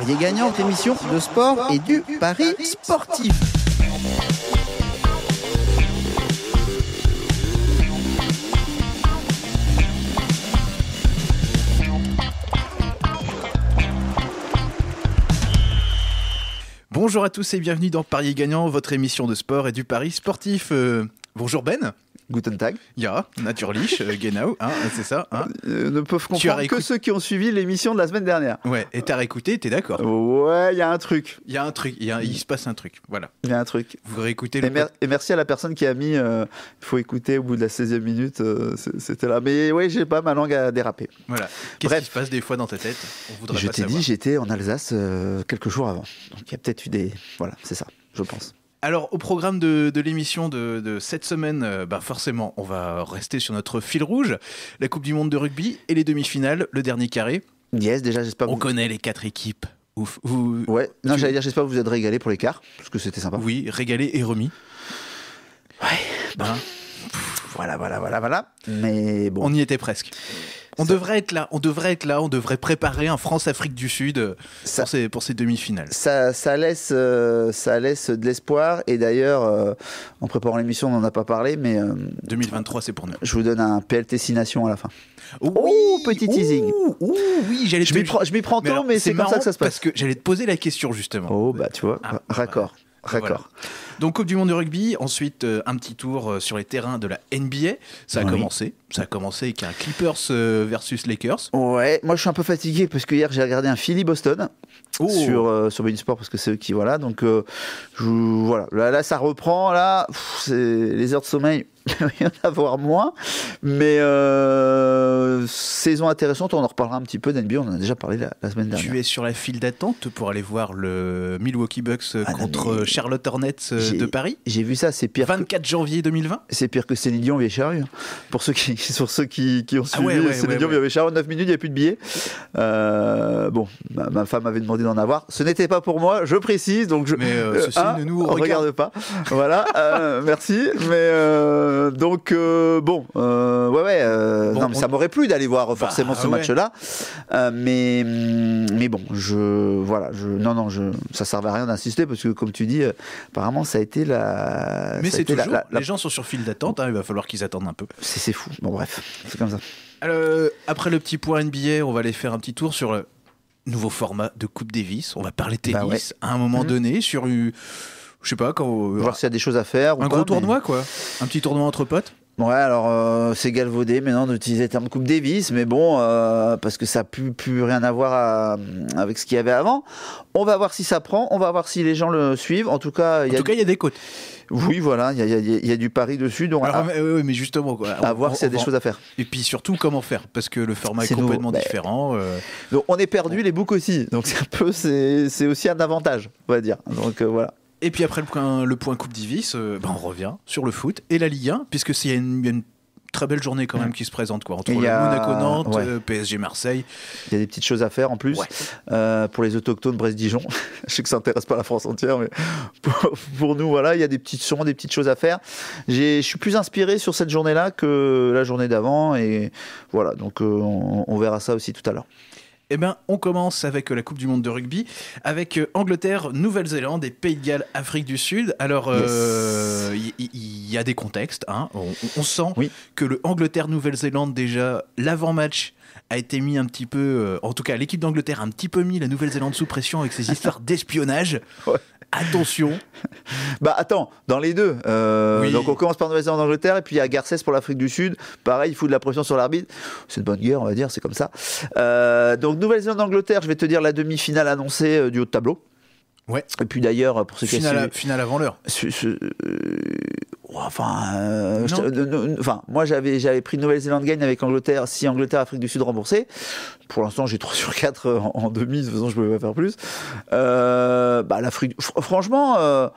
Parier gagnant, émission de sport et du pari sportif. Bonjour à tous et bienvenue dans Parier gagnant, votre émission de sport et du pari sportif. Euh, bonjour Ben. Guten Tag. Ja, Naturlich, euh, genau, hein, c'est ça. Hein. Euh, ne peuvent comprendre que ceux qui ont suivi l'émission de la semaine dernière. Ouais, et t'as réécouté, t'es d'accord Ouais, il y a un truc. Il y a un truc, il se passe un truc, voilà. Il y a un truc. Vous réécoutez le et, merci à la personne qui a mis, euh, il faut écouter au bout de la 16e minute, c'était là. Mais oui, j'ai pas ma langue à déraper. Voilà. Qu'est-ce qui se passe des fois dans ta tête On Je t'ai dit, j'étais en Alsace quelques jours avant. Donc il y a peut-être eu des... Voilà, c'est ça, je pense. Alors, au programme de, l'émission de, cette semaine, euh, bah, forcément, on va rester sur notre fil rouge, la Coupe du Monde de rugby et les demi-finales, le dernier carré. Yes, déjà, j'espère. On connaît les quatre équipes. Ouf. Ouais, non, j'allais dire, j'espère que vous êtes régalé pour l'écart, parce que c'était sympa. Oui, régalé et remis. Ouais, ben. Voilà, voilà, voilà, voilà. Mais bon. On y était presque. On devrait être là, on devrait être là, on devrait préparer un France-Afrique du Sud euh, ça... pour ces, pour ces demi-finales. Ça, ça, laisse, euh, ça laisse de l'espoir. Et d'ailleurs, euh, en préparant l'émission, on n'en a pas parlé, mais. 2023, c'est pour nous. Je vous donne un PLT 6 à la fin. oh, petit teasing. Ouh, oui, j'allais je m'y prends, tôt, mais, c'est comme ça que ça se passe. Parce que j'allais te poser la question justement. Oh, bah tu vois, ah, raccord. Bah, raccord. Donc Coupe du Monde de rugby, ensuite euh, un petit tour euh, sur les terrains de la NBA. Ça a commencé. Ça a commencé avec un Clippers euh, versus Lakers. Ouais, moi je suis un peu fatigué parce que hier j'ai regardé un Philly Boston oh. sur sur Sport parce que c'est eux qui voilà. Donc voilà, là, ça reprend là. les heures de sommeil, il y voir moins. Mais saison intéressante, on en reparlera un petit peu d'NBA, on en a déjà parlé la, semaine dernière. Tu es sur la file d'attente pour aller voir le Milwaukee Bucks ah contre Charlotte Hornets de Paris. J'ai vu ça, c'est pire. 24 janvier 2020 C'est pire que Céline Dion hein. Pour ceux qui, pour ceux qui, ont ah suivi ah ouais, ouais, 9 minutes, il n'y a plus de billets. Euh, bon, ma, femme avait demandé d'en avoir. Ce n'était pas pour moi, je précise. Donc je, mais euh, ceci hein, ne nous regarde, pas. voilà, euh, merci. Mais donc, bon, ouais, ouais. non, mais ça m'aurait plu d'aller voir bah, forcément ce ah match-là. mais, mais bon, je. Voilà, je, non, non, je, ça ne servait à rien d'insister parce que, comme tu dis, apparemment, c'est été la. Mais c'est toujours. Les gens sont sur file d'attente, hein, il va falloir qu'ils attendent un peu. C'est fou. Bon, bref, c'est comme ça. Euh, après le petit point NBA, on va aller faire un petit tour sur le nouveau format de Coupe Davis. On va parler bah tennis à un moment mhm. donné sur. Euh, je sais pas, quand. Euh, Voir s'il y a des choses à faire. un gros tournoi, quoi. Un petit tournoi entre potes. Ouais, alors euh, c'est galvaudé maintenant d'utiliser le terme Coupe Davis, mais bon, euh, parce que ça n'a plus, rien à voir euh, avec ce qu'il y avait avant. On va voir si ça prend, on va voir si les gens le suivent. En tout cas, il y, il y a des côtes. Oui, voilà, il y, a du pari dessus. Donc Alors, oui, mais justement, quoi. à voir s'il y a des choses à faire. Et puis surtout, comment faire Parce que le format est, complètement différent. on est perdu, les books aussi. Donc c'est un peu, c'est aussi un avantage, on va dire. Donc voilà. Et puis après le point, le point Coupe Divis, euh, ben on revient sur le foot et la Ligue 1, puisque s'il y a une, très belle journée quand même qui se présente quoi entre Monaco Nantes euh, PSG Marseille il y a des petites choses à faire en plus euh, pour les autochtones Brest Dijon je sais que ça intéresse pas la France entière mais pour, nous voilà il y a des petites sûrement des petites choses à faire je suis plus inspiré sur cette journée là que la journée d'avant et voilà donc on verra ça aussi tout à l'heure eh bien, on commence avec euh, la Coupe du Monde de rugby, avec euh, Angleterre, Nouvelle-Zélande et Pays de Galles, Afrique du Sud. Alors, il euh, y, a des contextes. Hein. On, sent que le Angleterre-Nouvelle-Zélande, déjà, l'avant-match a été mis un petit peu, en tout cas l'équipe d'Angleterre a un petit peu mis la Nouvelle-Zélande sous pression avec ses histoires d'espionnage attention. bah attends, dans les deux. Euh, donc on commence par Nouvelle-Zélande en Angleterre et puis il y a Garcès pour l'Afrique du Sud. Pareil, il faut de la pression sur l'arbitre. C'est une bonne guerre, on va dire, c'est comme ça. Euh, donc Nouvelle-Zélande Angleterre, je vais te dire la demi-finale annoncée euh, du haut de tableau. Et puis d'ailleurs, pour ce qui est... Final avant l'heure. Enfin, enfin, moi j'avais j'avais pris Nouvelle-Zélande Gain avec Angleterre, si Angleterre Afrique du Sud remboursé. Pour l'instant, j'ai 3 sur 4 euh, en, demi, de toute façon, je pouvais pas faire plus. Euh, bah l'Afrique franchement euh,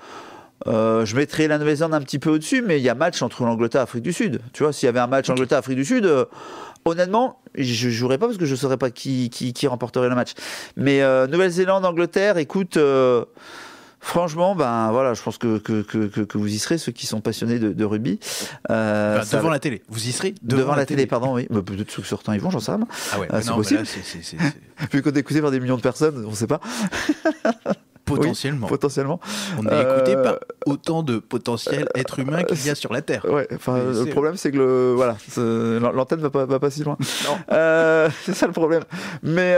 euh, je mettrais la Nouvelle-Zélande un petit peu au-dessus, mais il y a match entre l'Angleterre et l'Afrique du Sud. Tu vois, s'il y avait un match Angleterre-Afrique du Sud, euh, honnêtement, je ne jouerais pas parce que je ne saurais pas qui, qui, remporterait le match. Mais euh, Nouvelle-Zélande-Angleterre, écoute, franchement, ben voilà, je pense que, que, que, vous y serez, ceux qui sont passionnés de, rugby. Ben, devant la télé, vous y serez Devant, la, télé, pardon, oui. Peut-être ils vont, j'en sais rien. Ah ouais, c'est possible. Vu qu'on est écouté par des millions de personnes, on ne sait pas. Potentiellement. potentiellement. On n'a écouté pas euh, autant de potentiels euh, êtres humains qu'il y a sur la Terre. le problème, c'est que le, voilà, l'antenne va pas, va pas si loin. Euh, c'est ça le problème. Mais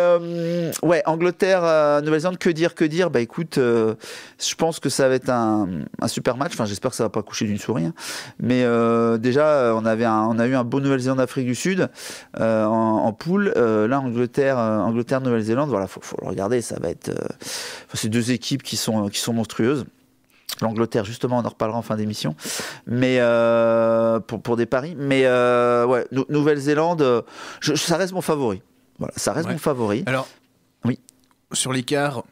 ouais, Angleterre, Nouvelle-Zélande, que dire, que dire Bah écoute, je pense que ça va être un, super match. Enfin, j'espère que ça va pas coucher d'une souris. Hein. Mais déjà, on, avait on a eu un beau Nouvelle-Zélande Afrique du Sud en, poule. là, Angleterre, Angleterre, Nouvelle-Zélande, voilà, faut, le regarder. Ça va être. c'est deux équipes qui sont, qui sont monstrueuses. L'Angleterre, justement, on en reparlera en fin d'émission. Mais euh, pour, pour, des paris. Mais euh, ouais, Nouvelle-Zélande, euh, ça reste mon favori. Voilà, ça reste mon favori. Alors, oui. Sur l'écart,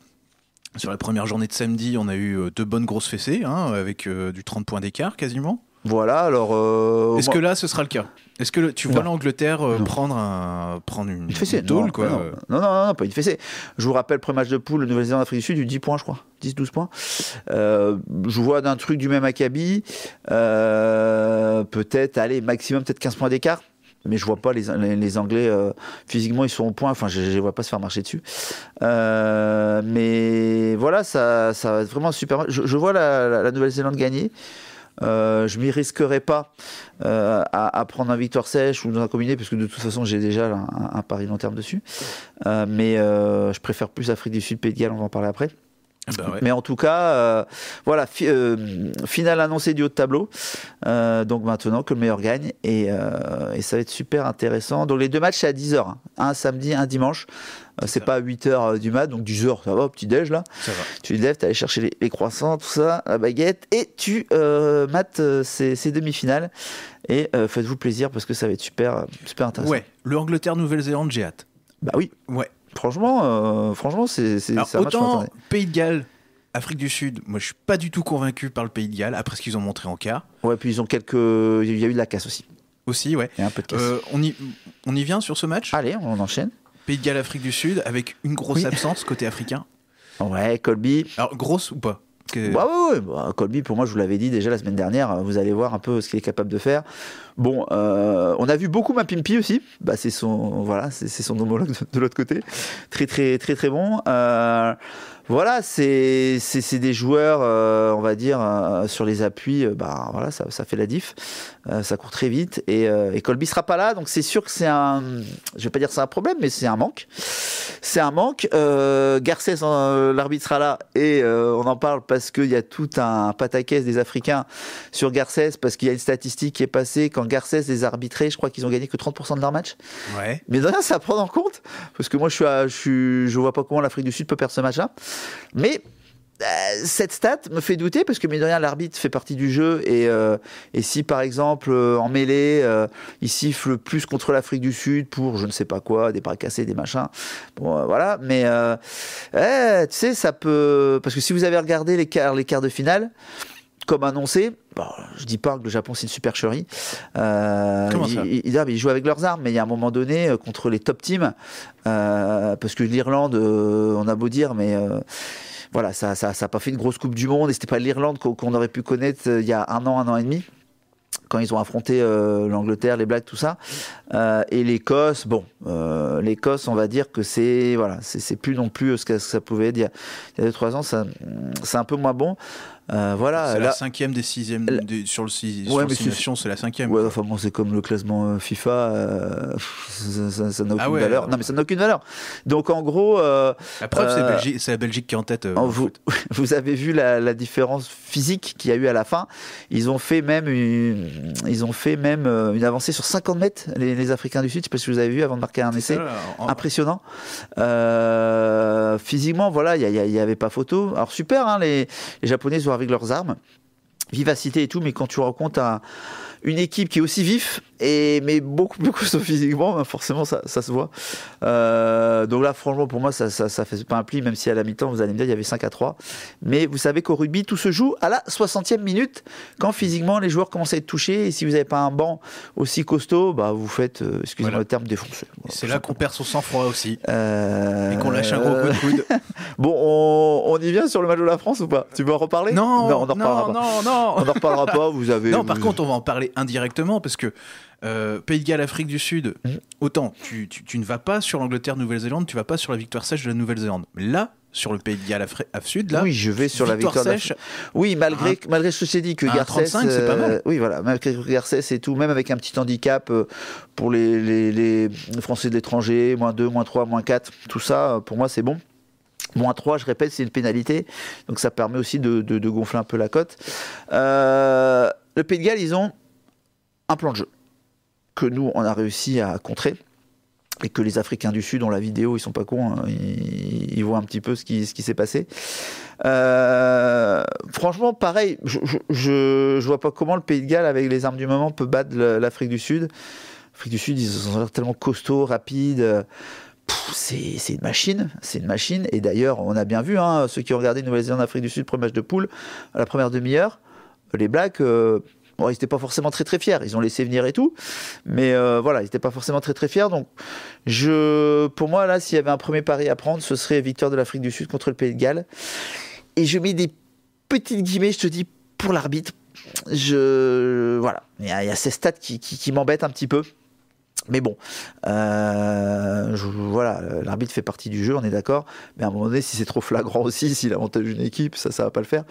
sur la première journée de samedi, on a eu deux bonnes grosses fessées, hein, avec du 30 points d'écart quasiment. Voilà, alors. Euh, Est-ce que là, ce sera le cas Est-ce que tu vois l'Angleterre euh, prendre, un, prendre une, une fessée, quoi euh non. Non, non, pas une fessée. Je vous rappelle, premier match de poule, Nouvelle-Zélande, Afrique du Sud, du 10 points, je crois. 10-12 points. je vois d'un truc du même acabit. peut-être, allez, maximum, peut-être 15 points d'écart. Mais je vois pas les, les, Anglais, physiquement, ils sont au point. Enfin, je ne vois pas se faire marcher dessus. mais voilà, ça, ça va être vraiment super. Je, vois la Nouvelle-Zélande gagner. Euh, je m'y risquerai pas euh, à, prendre un victoire sèche ou dans un combiné, parce que de toute façon, j'ai déjà un, pari long terme dessus. Euh, mais euh, je préfère plus Afrique du Sud, Pays de Galles, on va en parler après. Eh ben mais en tout cas, voilà, finale annoncée du haut de tableau. donc maintenant que le meilleur gagne et, ça va être super intéressant. Donc les deux matchs à 10h, hein. un samedi, un dimanche. Euh, c'est pas à 8h euh, du mat, donc 10h, ça va, petit-déj là. Tu te lèves, tu allé chercher les, croissants, tout ça, la baguette, et tu euh, mates euh, ces, demi-finales. Et faites-vous plaisir parce que ça va être super, super intéressant. Ouais, le Angleterre-Nouvelle-Zélande, j'ai hâte. Bah oui. Ouais. Franchement, franchement c'est un Autant hein. Pays de Galles, Afrique du Sud, moi je suis pas du tout convaincu par le Pays de Galles après ce qu'ils ont montré en cas. Ouais, puis ils ont quelques. Il y a eu de la casse aussi. Aussi, ouais. Il y a un peu de casse. on, y, on y vient sur ce match Allez, on enchaîne. Pays de Galles, Afrique du Sud, avec une grosse absence côté africain. Ouais, Colby. Alors, grosse ou pas que... Bah, ouais, bah, Colby, pour moi, je vous l'avais dit déjà la semaine dernière, hein, vous allez voir un peu ce qu'il est capable de faire. Bon, euh, on a vu beaucoup Mapimpi aussi, bah, c'est son, voilà, son homologue de, l'autre côté. Très, très, très, très bon. Euh, voilà, c'est des joueurs, euh, on va dire, euh, sur les appuis, euh, bah, voilà, ça, ça, fait la diff, ça court très vite, et, et Colby sera pas là, donc c'est sûr que c'est un, je vais pas dire c'est un problème, mais c'est un manque. C'est un manque, Garcès, l'arbitre sera là, et on en parle parce qu'il y a tout un pataquès des Africains sur Garcès, parce qu'il y a une statistique qui est passée, quand Garcès les arbitrait, je crois qu'ils ont gagné que 30% de leur match. Ouais. Mais là, ça à prendre en compte, parce que moi je, suis je, je vois pas comment l'Afrique du Sud peut perdre ce match-là. Mais euh, cette stat me fait douter parce que, mais de rien, l'arbitre fait partie du jeu. Et, euh, et si, par exemple, euh, en mêlée, il siffle plus contre l'Afrique du Sud pour je ne sais pas quoi, des bras cassés, des machins. Bon, voilà. Mais, eh, tu sais, ça peut. Parce que si vous avez regardé les les quarts de finale, comme annoncé, bon, je dis pas que le Japon c'est une supercherie. Euh, ah, ils, jouent avec leurs armes, mais il y a un moment donné euh, contre les top teams, euh, parce que l'Irlande, euh, on a beau dire, mais voilà, ça n'a ça, pas fait une grosse Coupe du Monde et c'était pas l'Irlande qu'on aurait pu connaître il y a un an, un an et demi quand ils ont affronté l'Angleterre, les Blacks, tout ça. et l'Écosse, bon, l'Écosse, on va dire que c'est voilà, c'est plus non plus ce que, ça pouvait dire il y a 2-3 ans, c'est un peu moins bon. Euh, voilà. C'est la, cinquième des sixièmes sur le six... c'est la cinquième. c'est comme le classement euh, FIFA, euh, ça n'a ah aucune valeur. Non, mais ça n'a aucune valeur. Donc en gros, la preuve, c'est la Belgique qui est en tête. En vous, vous avez vu la, différence physique qu'il y a eu à la fin. Ils ont fait même une, ils ont fait même une avancée sur 50 mètres les, Africains du Sud. Je sais pas si vous avez vu avant de marquer un essai. Impressionnant. physiquement, voilà, il n'y avait pas photo. Alors super, hein, les, Japonais avec leurs armes, vivacité et tout, mais quand tu rencontres une équipe qui est aussi vif, mais beaucoup plus costaud physiquement, hein, forcément, ça, se voit. Euh, donc là, franchement, pour moi, ça, ça, ça, fait pas un pli, même si à la mi-temps, vous allez me dire, il y avait 5 à 3. Mais vous savez qu'au rugby, tout se joue à la 60e minute, quand physiquement, les joueurs commencent à être touchés. Et si vous n'avez pas un banc aussi costaud, bah, vous faites, euh, excusez-moi le terme, défoncer. C'est là qu'on perd son sang-froid aussi. Euh, Et qu'on lâche un gros coup de coude. bon, on, y vient sur le match de la France ou pas Tu veux en reparler non, on en reparlera pas. Non, Vous avez. Non, par contre, on va en parler indirectement parce que. Euh, Pays de Galles, Afrique du Sud, mmh. autant tu, ne vas pas sur l'Angleterre, Nouvelle-Zélande, tu vas pas sur la victoire sèche de la Nouvelle-Zélande. Là, sur le Pays de Galles, Afrique Sud, là. Oui, je vais sur la victoire sèche. oui, malgré, malgré ce que c'est dit que Garcès. c'est pas euh, mal. oui, voilà, malgré Garcès et tout, même avec un petit handicap euh, pour les, Français de l'étranger, moins 2, moins 3, moins 4, tout ça, pour moi, c'est bon. Moins 3, je répète, c'est une pénalité. Donc ça permet aussi de, gonfler un peu la cote. le Pays de Galles, ils ont un plan de jeu que nous, on a réussi à contrer et que les Africains du Sud ont la vidéo, ils sont pas cons, hein, ils, voient un petit peu ce qui, ce qui s'est passé. Euh, franchement, pareil, je, je, vois pas comment le Pays de Galles, avec les armes du moment, peut battre l'Afrique du Sud. L'Afrique du Sud, ils sont tellement costauds, rapides. C'est une machine, c'est une machine. Et d'ailleurs, on a bien vu, hein, ceux qui ont regardé Nouvelle-Zélande, Afrique du Sud, premier match de poule, la première demi-heure, les Blacks. Euh, Bon, ils n'étaient pas forcément très très fiers. Ils ont laissé venir et tout, mais euh, voilà, ils n'étaient pas forcément très très fiers. Donc, je, pour moi là, s'il y avait un premier pari à prendre, ce serait victoire de l'Afrique du Sud contre le Pays de Galles. Et je mets des petites guillemets, je te dis, pour l'arbitre. Je voilà, il y, a ces stats qui, qui m'embêtent un petit peu. Mais bon, euh, voilà, l'arbitre fait partie du jeu, on est d'accord. Mais à un moment donné, si c'est trop flagrant aussi, s'il avantage une équipe, ça, ça va pas le faire.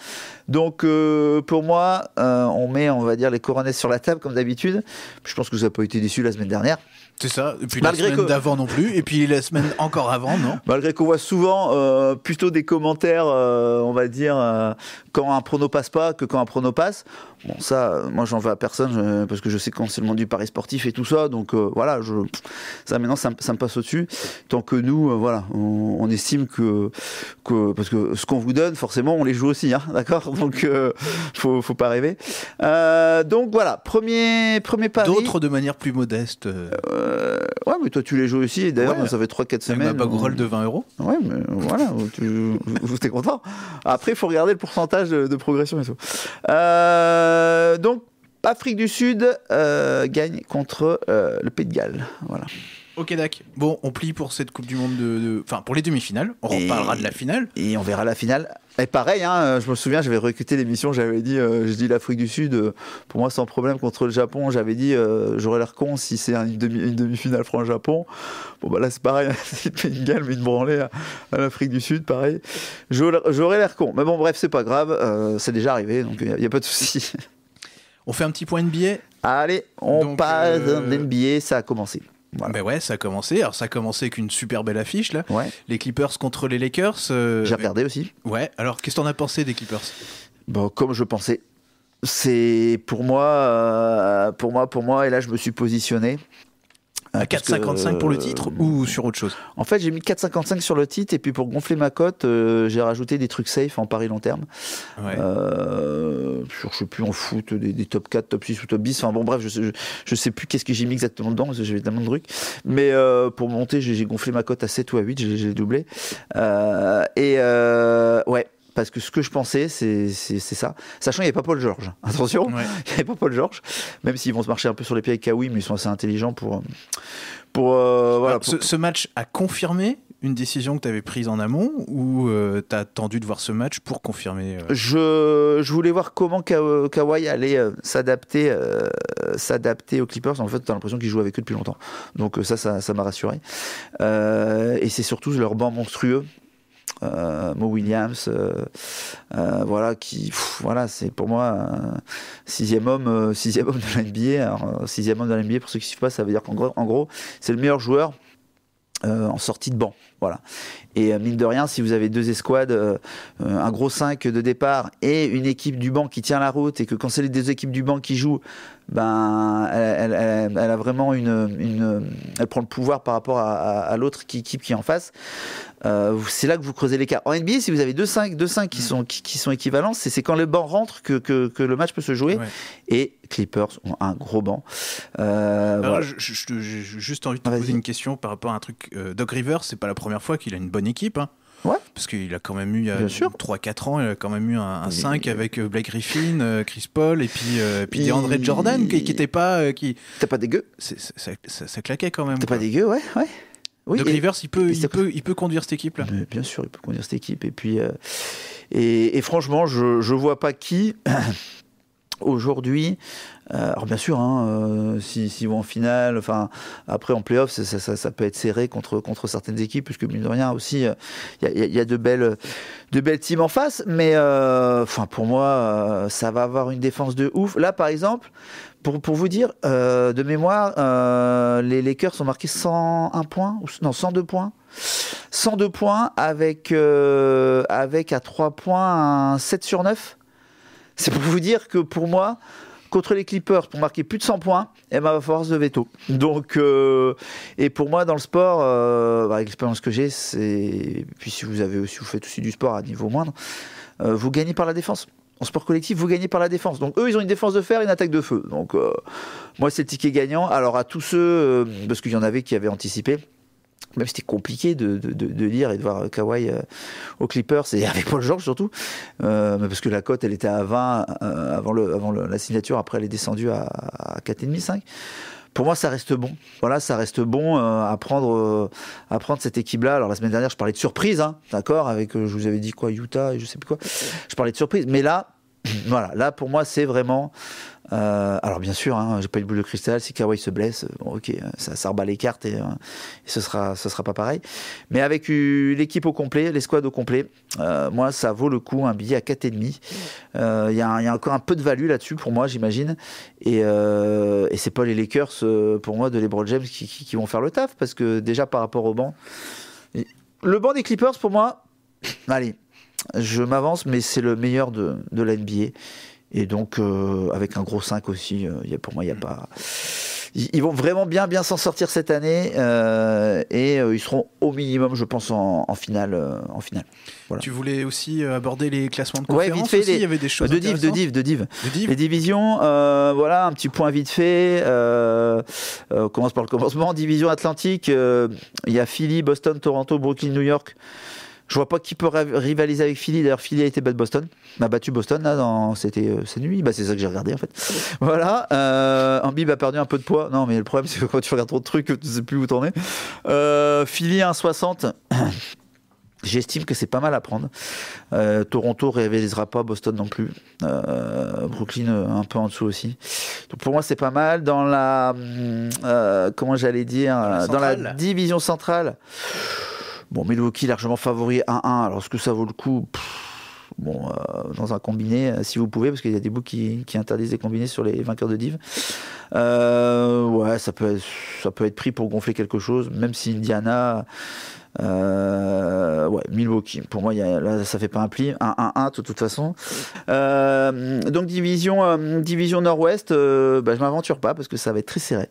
Donc, euh, pour moi, euh, on met, on va dire, les coronets sur la table comme d'habitude. Je pense que vous n'avez pas été déçu la semaine dernière. C'est ça. Et puis Malgré la semaine d'avant non plus. Et puis la semaine encore avant, non Malgré qu'on voit souvent euh, plutôt des commentaires, euh, on va dire, euh, quand un prono passe pas que quand un prono passe. Bon, ça, moi, j'en veux à personne parce que je sais quand c'est le monde du pari sportif et tout ça. Donc voilà, je, ça maintenant, ça, ça, me passe au-dessus. Tant que nous, voilà, on, estime que, que. Parce que ce qu'on vous donne, forcément, on les joue aussi, hein, d'accord Donc faut, faut pas rêver. donc voilà, premier, premier pari. D'autres de manière plus modeste. Euh, ouais, mais toi, tu les joues aussi. D'ailleurs, ça fait 3-4 semaines. Un bagourol de 20 euros. Ouais, mais euh, voilà, vous êtes content. Après, il faut regarder le pourcentage de, progression et tout. Euh, donc, Afrique du Sud gagne contre le Pays de Galles. Voilà. Ok, Dac. Bon, on plie pour cette Coupe du Monde de. Enfin, pour les demi-finales. On reparlera de la finale. Et on verra la finale. Et pareil, hein, je me souviens, j'avais recruté l'émission, j'avais dit, euh, je dis l'Afrique du Sud, euh, pour moi sans problème contre le Japon, j'avais dit, euh, j'aurais l'air con si c'est une, demi-finale demi finale france japon Bon, bah là, c'est pareil, c'est une galme, une branlée à, l'Afrique du Sud, pareil. J'aurais l'air con. Mais bon, bref, c'est pas grave, c'est déjà arrivé, donc il n'y a, pas de souci. On fait un petit point NBA Allez, on passe euh... NBA, ça a commencé. Ben ouais, ça a commencé. Alors ça a commencé avec une super belle affiche là. Les Clippers contre les Lakers. Euh, J'ai regardé aussi. Ouais. Alors qu'est-ce que t'en as pensé des Clippers Bon, comme je pensais. C'est pour moi, euh, pour moi, pour moi. Et là, je me suis positionné. 4,55 euh, pour le euh, titre ou sur autre chose En fait, j'ai mis 4,55 sur le titre et puis pour gonfler ma cote, euh, j'ai rajouté des trucs safe en Paris long terme. Ouais. Euh, sur, je sais plus, en foot, des, top 4, top 6 ou top 10. Enfin bon, bref, je, sais plus qu'est-ce que j'ai mis exactement dedans parce que j'avais tellement de trucs. Mais euh, pour monter, j'ai gonflé ma cote à 7 ou à 8, j'ai doublé. et ouais parce que ce que je pensais, c'est ça. Sachant qu'il n'y avait pas Paul George. Attention, il n'y avait pas Paul George. Même s'ils vont se marcher un peu sur les pieds avec Kawhi, mais ils sont assez intelligents pour. pour, euh, voilà, ah, ce, match a confirmé une décision que tu avais prise en amont ou euh, tu as attendu de voir ce match pour confirmer euh je, voulais voir comment Kawhi allait s'adapter s'adapter aux Clippers. En fait, tu as l'impression qu'ils joue avec eux depuis longtemps. Donc, ça, ça m'a rassuré. et c'est surtout leur banc monstrueux euh, Mo Williams, euh, euh, voilà, qui, voilà, c'est pour moi sixième homme, sixième homme de la NBA. sixième homme de la NBA, pour ceux qui ne suivent pas, ça veut dire qu'en gros, en gros c'est le meilleur joueur en sortie de banc. Voilà. Et mine de rien, si vous avez deux escouades, un gros 5 de départ et une équipe du banc qui tient la route, et que quand c'est les deux équipes du banc qui jouent, ben, elle, elle, a vraiment une, une, Elle prend le pouvoir par rapport à, l'autre équipe qui est en face. Euh, c'est là que vous creusez l'écart. En NBA, si vous avez 2-5 deux, cinq, qui, mm. sont, qui, sont équivalents, c'est quand le banc rentre que, que, le match peut se jouer. Et Clippers ont un gros banc. Euh, j'ai juste envie de te poser une question par rapport à un truc. Euh, Doc Rivers, c'est pas la première fois qu'il a une bonne équipe. Hein. Parce qu'il a quand même eu, il y a 3-4 ans, il a quand même eu un, 5 avec euh, Blake Griffin, euh, Chris Paul et puis, euh, puis André Jordan qui n'était pas. qui... T'as pas dégueu cest ça, claquait quand même. T'as pas dégueu, ouais, ouais. Oui, Donc Rivers, il peut, il, peut, il peut conduire cette équipe là. Bien sûr, il peut conduire cette équipe. Et puis, et, et, franchement, je ne vois pas qui Aujourd'hui, euh, alors bien sûr, hein, euh, s'ils si vont en finale, enfin après en playoff, ça, ça, peut être serré contre, contre certaines équipes, puisque mine de rien aussi, euh, il y, a de belles, de belles teams en face. Mais enfin pour moi, ça va avoir une défense de ouf. Là, par exemple, pour, vous dire, de mémoire, les Lakers sont marqués 101 points, non, 102 points. 102 points avec, avec à 3 points un 7 sur 9. C'est pour vous dire que pour moi, contre les Clippers pour marquer plus de 100 points, elle eh ben, ma force de veto. Donc, euh, et pour moi, dans le sport, euh, avec bah, l'expérience que j'ai, c'est. Puis si vous, avez aussi, vous faites aussi du sport à niveau moindre, euh, vous gagnez par la défense. En sport collectif, vous gagnez par la défense. Donc eux, ils ont une défense de fer et une attaque de feu. Donc moi, c'est le ticket gagnant. Alors à tous ceux, parce qu'il y en avait qui avaient anticipé, même c'était compliqué de, de, de, lire et de voir Kawhi euh, au Clippers et avec Paul George surtout euh, parce que la cote elle était à 20 euh, avant, le, avant la signature après elle est descendue à, à 4,5 pour moi, ça reste bon. Voilà, ça reste bon à prendre, à prendre cette équipe-là. Alors la semaine dernière, je parlais de surprise, hein, d'accord, avec je vous avais dit quoi, Utah et je sais plus quoi. Je parlais de surprise, mais là, voilà, là pour moi, c'est vraiment euh, alors bien sûr, hein, j'ai pas eu de boule de cristal. Si Kawhi se blesse, ok, euh, ça, ça rebat les cartes euh, et, ce sera, ce sera pas pareil. Mais avec l'équipe au complet, l'escouade au complet, moi ça vaut le coup un billet à 4,5. Il y, a encore un peu de value là-dessus pour moi, j'imagine. Et, et c'est pas les Lakers pour moi de LeBron James qui, vont faire le taf parce que déjà par rapport au banc, le banc des Clippers pour moi, allez, je m'avance, mais c'est le meilleur de, de la NBA. Et donc, euh, avec un gros 5 aussi, euh, pour moi, il n'y a pas. Ils vont vraiment bien, bien s'en sortir cette année euh, et ils seront au minimum, je pense, en, finale. en finale. Tu voulais aussi aborder les classements de conférence. vite fait, aussi, il y avait des choses de div, de div, de div, Les divisions, voilà, un petit point vite fait. on commence par le commencement. Division Atlantique, il y a Philly, Boston, Toronto, Brooklyn, New York. Je vois pas qui peut rivaliser avec Philly. D'ailleurs, Philly a été de Boston. m'a battu Boston là dans c'était euh, cette nuit. Bah, c'est ça que j'ai regardé en fait. Voilà. Euh, Ambib a perdu un peu de poids. Non, mais le problème c'est que quand tu regardes trop de trucs, tu sais plus où t'en es. Euh, Philly 1,60. J'estime que c'est pas mal à prendre. Toronto euh, Toronto réalisera pas, Boston non plus. Brooklyn un peu en dessous aussi. Donc pour moi c'est pas mal. Dans la hum, comment j'allais dire dans la division centrale. Bon, Milwaukee largement favori 1-1. Alors, est-ce que ça vaut le coup Bon, euh, dans un combiné, euh, si vous pouvez, parce qu'il y a des bouts qui, interdisent les combinés sur les vainqueurs de div. Euh, ouais, ça peut, être, ça peut être pris pour gonfler quelque chose, même si Indiana. ouais, Milwaukee. Pour moi, ça ne ça fait pas un pli. 1-1-1, de toute façon. donc, division, division Nord-Ouest, je bah, je m'aventure pas parce que ça va être très serré.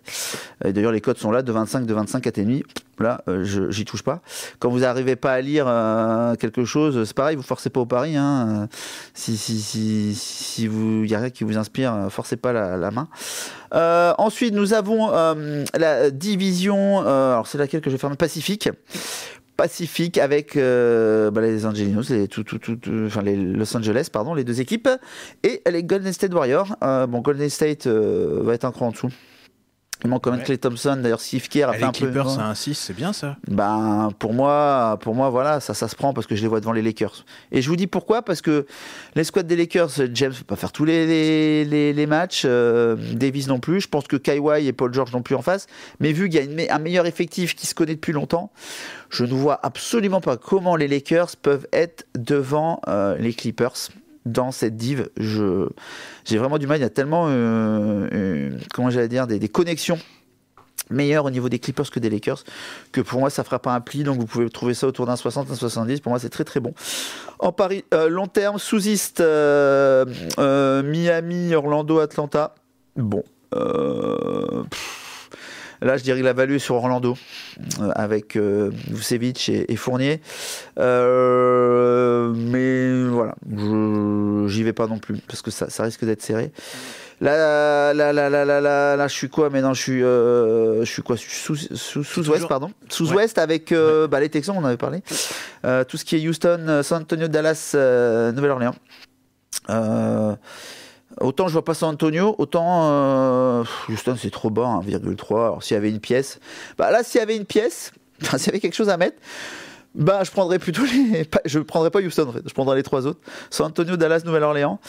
D'ailleurs, les codes sont là de 25, de 25 à mi-nuits. Là, euh, j'y touche pas. Quand vous n'arrivez pas à lire euh, quelque chose, c'est pareil, vous forcez pas au pari. Hein. Si, si, vous y a rien qui vous inspire, euh, forcez pas la, main. ensuite, nous avons la division. alors, c'est laquelle que je vais faire Pacifique. Pacifique avec bah, les Angelinos, les, les Los Angeles, pardon, les deux équipes, et les Golden State Warriors. bon, Golden State va être un cran en dessous. Il manque quand même Clay Thompson. D'ailleurs, Steve Kerr a fait un peu. Les Clippers à un 6, c'est bien ça Ben, pour moi, pour moi, voilà, ça, ça se prend parce que je les vois devant les Lakers. Et je vous dis pourquoi Parce que les squads des Lakers, James peut pas faire tous les, les, matchs, euh, Davis non plus. Je pense que Kawhi et Paul George non plus en face. Mais vu qu'il y a une, un meilleur effectif qui se connaît depuis longtemps, je ne vois absolument pas comment les Lakers peuvent être devant euh, les Clippers dans cette div, j'ai vraiment du mal. Il y a tellement, euh, euh, comment j'allais dire, des, connexions meilleures au niveau des Clippers que des Lakers, que pour moi ça fera pas un pli, donc vous pouvez trouver ça autour d'un 60, un 70, pour moi c'est très très bon. En Paris, euh, long terme, sous Miami, Orlando, Atlanta, bon, pff, Là, je dirais que la value est sur Orlando, euh, avec euh, Vucevic et, Fournier. Euh, mais voilà, j'y vais pas non plus, parce que ça, ça risque d'être serré. Là, je suis quoi Maintenant, je suis, je suis quoi Sous-Ouest, pardon. Sous-Ouest avec bah, les Texans, on avait parlé. tout ce qui est Houston, San Antonio, Dallas, Nouvelle-Orléans. Autant je vois pas San Antonio, autant Justin euh, c'est trop bas, 1,3. Alors s'il y avait une pièce, bah là s'il y avait une pièce, s'il y avait quelque chose à mettre, bah, je prendrais plutôt les. Je prendrais pas Houston Je prendrais les trois autres. San Antonio, Dallas, Nouvelle-Orléans.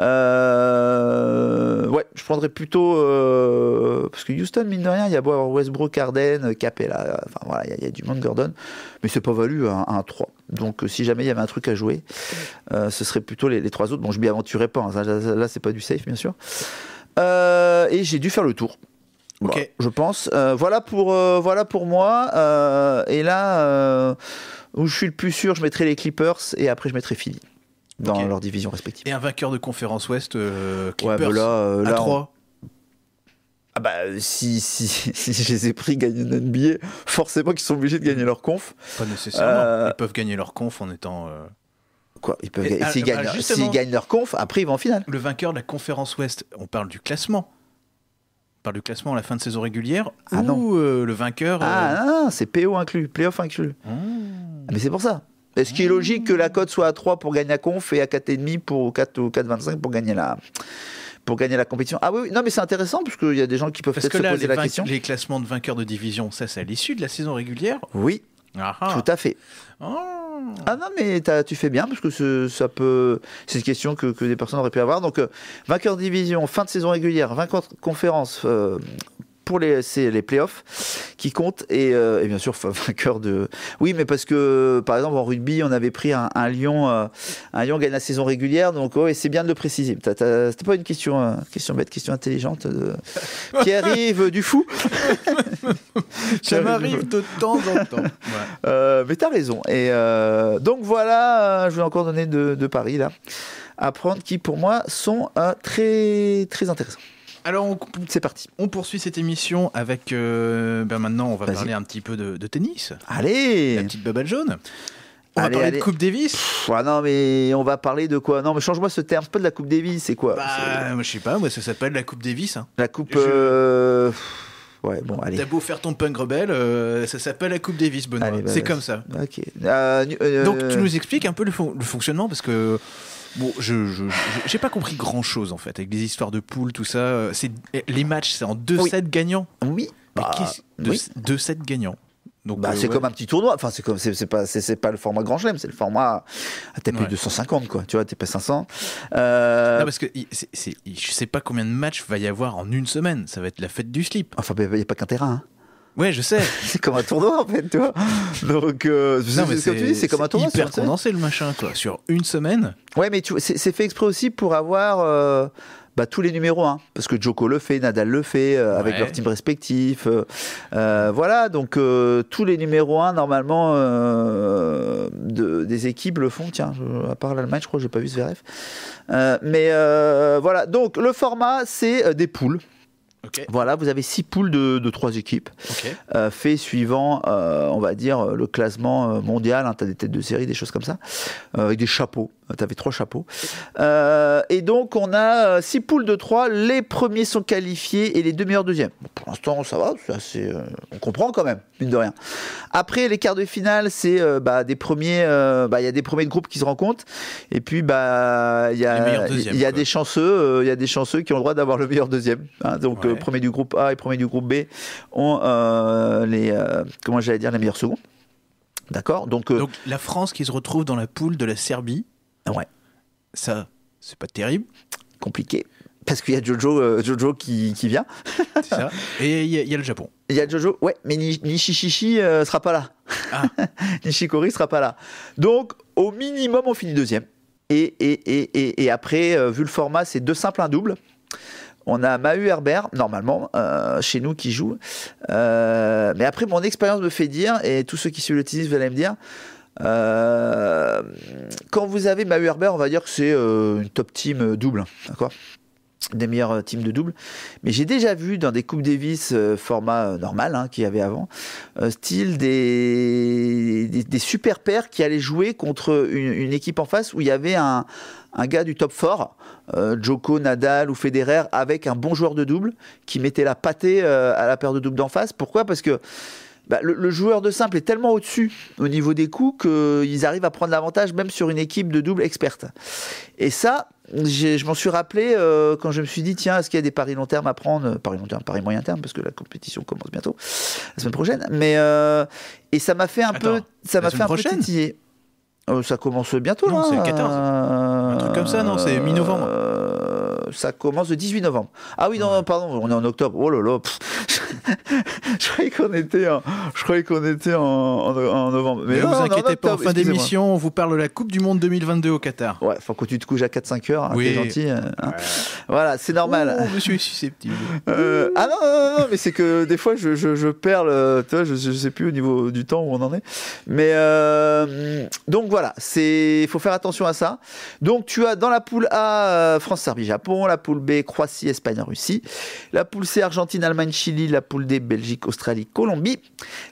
Euh, ouais, je prendrais plutôt euh, parce que Houston, mine de rien, il y a Westbrook, Ardenne, Capella. Enfin voilà, il y, a du monde Gordon, mais c'est pas valu un un 3. Donc euh, si jamais il y avait un truc à jouer, ce serait plutôt les, trois autres. Bon, je m'y aventurerai pas. Là, hein. là c'est pas du safe bien sûr. et j'ai dû faire le tour je pense. Euh, voilà, pour, euh, voilà pour moi. Euh, et là, où je suis le plus sûr, je mettrai les Clippers et après je mettrai Philly dans leur division respective. Et un vainqueur de conférence Ouest, Clippers, ouais, bah là, à 3 ah bah, si, je les ai pris gagner une NBA, forcément qu'ils sont obligés de gagner leur conf. Pas nécessairement. Ils peuvent gagner leur conf en étant. Quoi, ils peuvent. Ah, s'ils bah, gagnent, leur conf, après ils vont en finale. Le vainqueur de la conférence Ouest, on parle du classement par le classement à la fin de saison régulière ah ou euh, le vainqueur. Ah, euh, c'est PO inclus, playoff inclus. Ah. Ah, mais c'est pour ça. Est-ce qu'il est logique que la cote soit à 3 pour gagner à conf et à 4,5 pour 4 ou 4,25 pour gagner la pour gagner la compétition. Ah oui, non mais c'est intéressant parce qu'il y a des gens qui peuvent être se poser la question. Les classements de vainqueurs de division, ça c'est à l'issue de la saison régulière Oui. Ah tout à fait. Ah non, mais tu fais bien parce que ça peut. C'est une question que, des personnes auraient pu avoir. Donc, euh, vainqueur de division, fin de saison régulière, vainqueur de conférence, euh, pour les, les playoffs qui comptent. Et, euh, bien sûr, vainqueur de. Oui, mais parce que, par exemple, en rugby, on avait pris un, un Lyon. Euh, un lion gagne la saison régulière. Donc, oh, c'est bien de le préciser. C'était pas une question, euh, question bête, question intelligente qui arrive du fou. Ça m'arrive de temps en temps. mais t'as raison. Et donc voilà, je vais encore donner de, de, Paris là, à prendre qui pour moi sont très très intéressants. Alors, c'est parti. On poursuit cette émission avec. Euh, ben maintenant, on va parler un petit peu de, tennis. Allez La petite bubble jaune. On va parler de Coupe Davis ah non, mais on va parler de quoi Non, mais change-moi ce terme, c'est pas de la Coupe Davis, c'est quoi bah, moi, je sais pas, moi, ça s'appelle la Coupe Davis. Hein. La Coupe. Euh, ouais, bon, allez. T'as beau faire ton punk rebelle, euh, ça s'appelle la Coupe Davis, Benoît. Bah, c'est comme ça. Ok. Donc, tu nous expliques un peu le fonctionnement, parce que Bon, je j'ai pas compris grand chose en fait avec les histoires de poules, tout ça. Euh, c'est eh, les matchs, c'est en 2-7 gagnants. Oui. Bah, de, 2-7 gagnants. Donc, bah, euh, c'est comme un petit tournoi. Enfin, c'est comme c'est pas c'est pas le format Grand Chelem, c'est le format ATP ah, 250 quoi. Tu vois, ATP 500. Euh, non, parce que c je sais pas combien de matchs va y avoir en une semaine. Ça va être la fête du slip. Enfin, il bah, n'y a pas qu'un terrain. Hein. Ouais, je sais. c'est comme un tournoi en fait, tu vois. Donc, euh, non, mais comme c'est Hyper condensé le machin, quoi, sur une semaine. Ouais, mais c'est fait exprès aussi pour avoir. Euh, bah, tous les numéros 1, parce que Joko le fait, Nadal le fait, euh, avec leur team respectif. Euh, voilà, donc tous les numéros 1, normalement, des équipes le font. Tiens, à part l'Allemagne, je crois que j'ai pas vu ce VRF. mais voilà, donc le format, c'est des poules. Voilà, vous avez six poules de, trois équipes, euh, fait suivant, euh, on va dire, le classement euh, mondial, un hein, tu des têtes de série, des choses comme ça, avec des chapeaux tu avais trois chapeaux. Euh, et donc, on a euh, six poules de trois. Les premiers sont qualifiés et les deux meilleurs deuxièmes. pour l'instant, ça va. Euh, on comprend quand même, mine de rien. Après, les quarts de finale, c'est bah, des premiers. Bah, il y a des premiers de groupe qui se rencontrent. Et puis, bah, il y a, des chanceux. Il y a des chanceux qui ont le droit d'avoir le meilleur deuxième. Hein. donc, premier du groupe A et premier du groupe B ont les. comment j'allais dire les meilleurs secondes. D'accord donc, la France qui se retrouve dans la poule de la Serbie, ah ouais. Ça, c'est pas terrible. Compliqué. Parce qu'il y a Jojo, euh, Jojo qui, vient. Et il y, a le Japon. Il y a Jojo, ouais, mais Nishishishi euh, sera pas là. Ah. Nishikori sera pas là. Donc, au minimum, on finit deuxième. Et, et, après, euh, vu le format, c'est deux simples, un double. On a Mahu Herbert, normalement, chez nous qui joue. mais après, mon expérience me fait dire, et tous ceux qui suivent le tennis, veulent me dire, euh, quand vous avez Mahu Herbert on va dire que c'est euh, une top team euh, double, d'accord des meilleures teams de double. Mais j'ai déjà vu dans des Coupes Davis format normal hein, qu'il y avait avant, style des, des, super pairs qui allaient jouer contre une, équipe en face où il y avait un, gars du top 4, Joko, Nadal ou Federer, avec un bon joueur de double qui mettait la pâtée à la paire de double d'en face. Pourquoi Parce que bah, le, joueur de simple est tellement au-dessus au niveau des coups qu'ils euh, arrivent à prendre l'avantage même sur une équipe de double experte. Et ça, je m'en suis rappelé euh, quand je me suis dit, tiens, est-ce qu'il y a des paris long terme à prendre euh, Paris long terme, paris moyen terme, parce que la compétition commence bientôt, la semaine prochaine. Mais, et ça m'a fait un peu, ça fait un peu ça commence bientôt, non, c'est le 14. un truc comme ça, non C'est mi-novembre ça commence le 18 novembre. Ah oui, non, pardon, on est en octobre. Oh là là, je croyais qu'on était, en, je croyais qu'on était en, novembre. Mais, vous inquiétez pas, en fin d'émission, on vous parle de la Coupe du Monde 2022 au Qatar. Ouais, faut que tu te couches à 4-5 heures, hein, oui. gentil. Hein. Voilà, c'est normal. Oh, je suis susceptible. Euh, ah non, non, non, mais c'est que des fois, je, je, je perds, tu vois, je, sais plus au niveau du temps où on en est. Mais euh, donc voilà, il faut faire attention à ça. Donc tu as dans la poule A euh, France-Serbie-Japon la poule B, Croatie, Espagne, Russie, la poule C, Argentine, Allemagne, Chili, la poule D, Belgique, Australie, Colombie,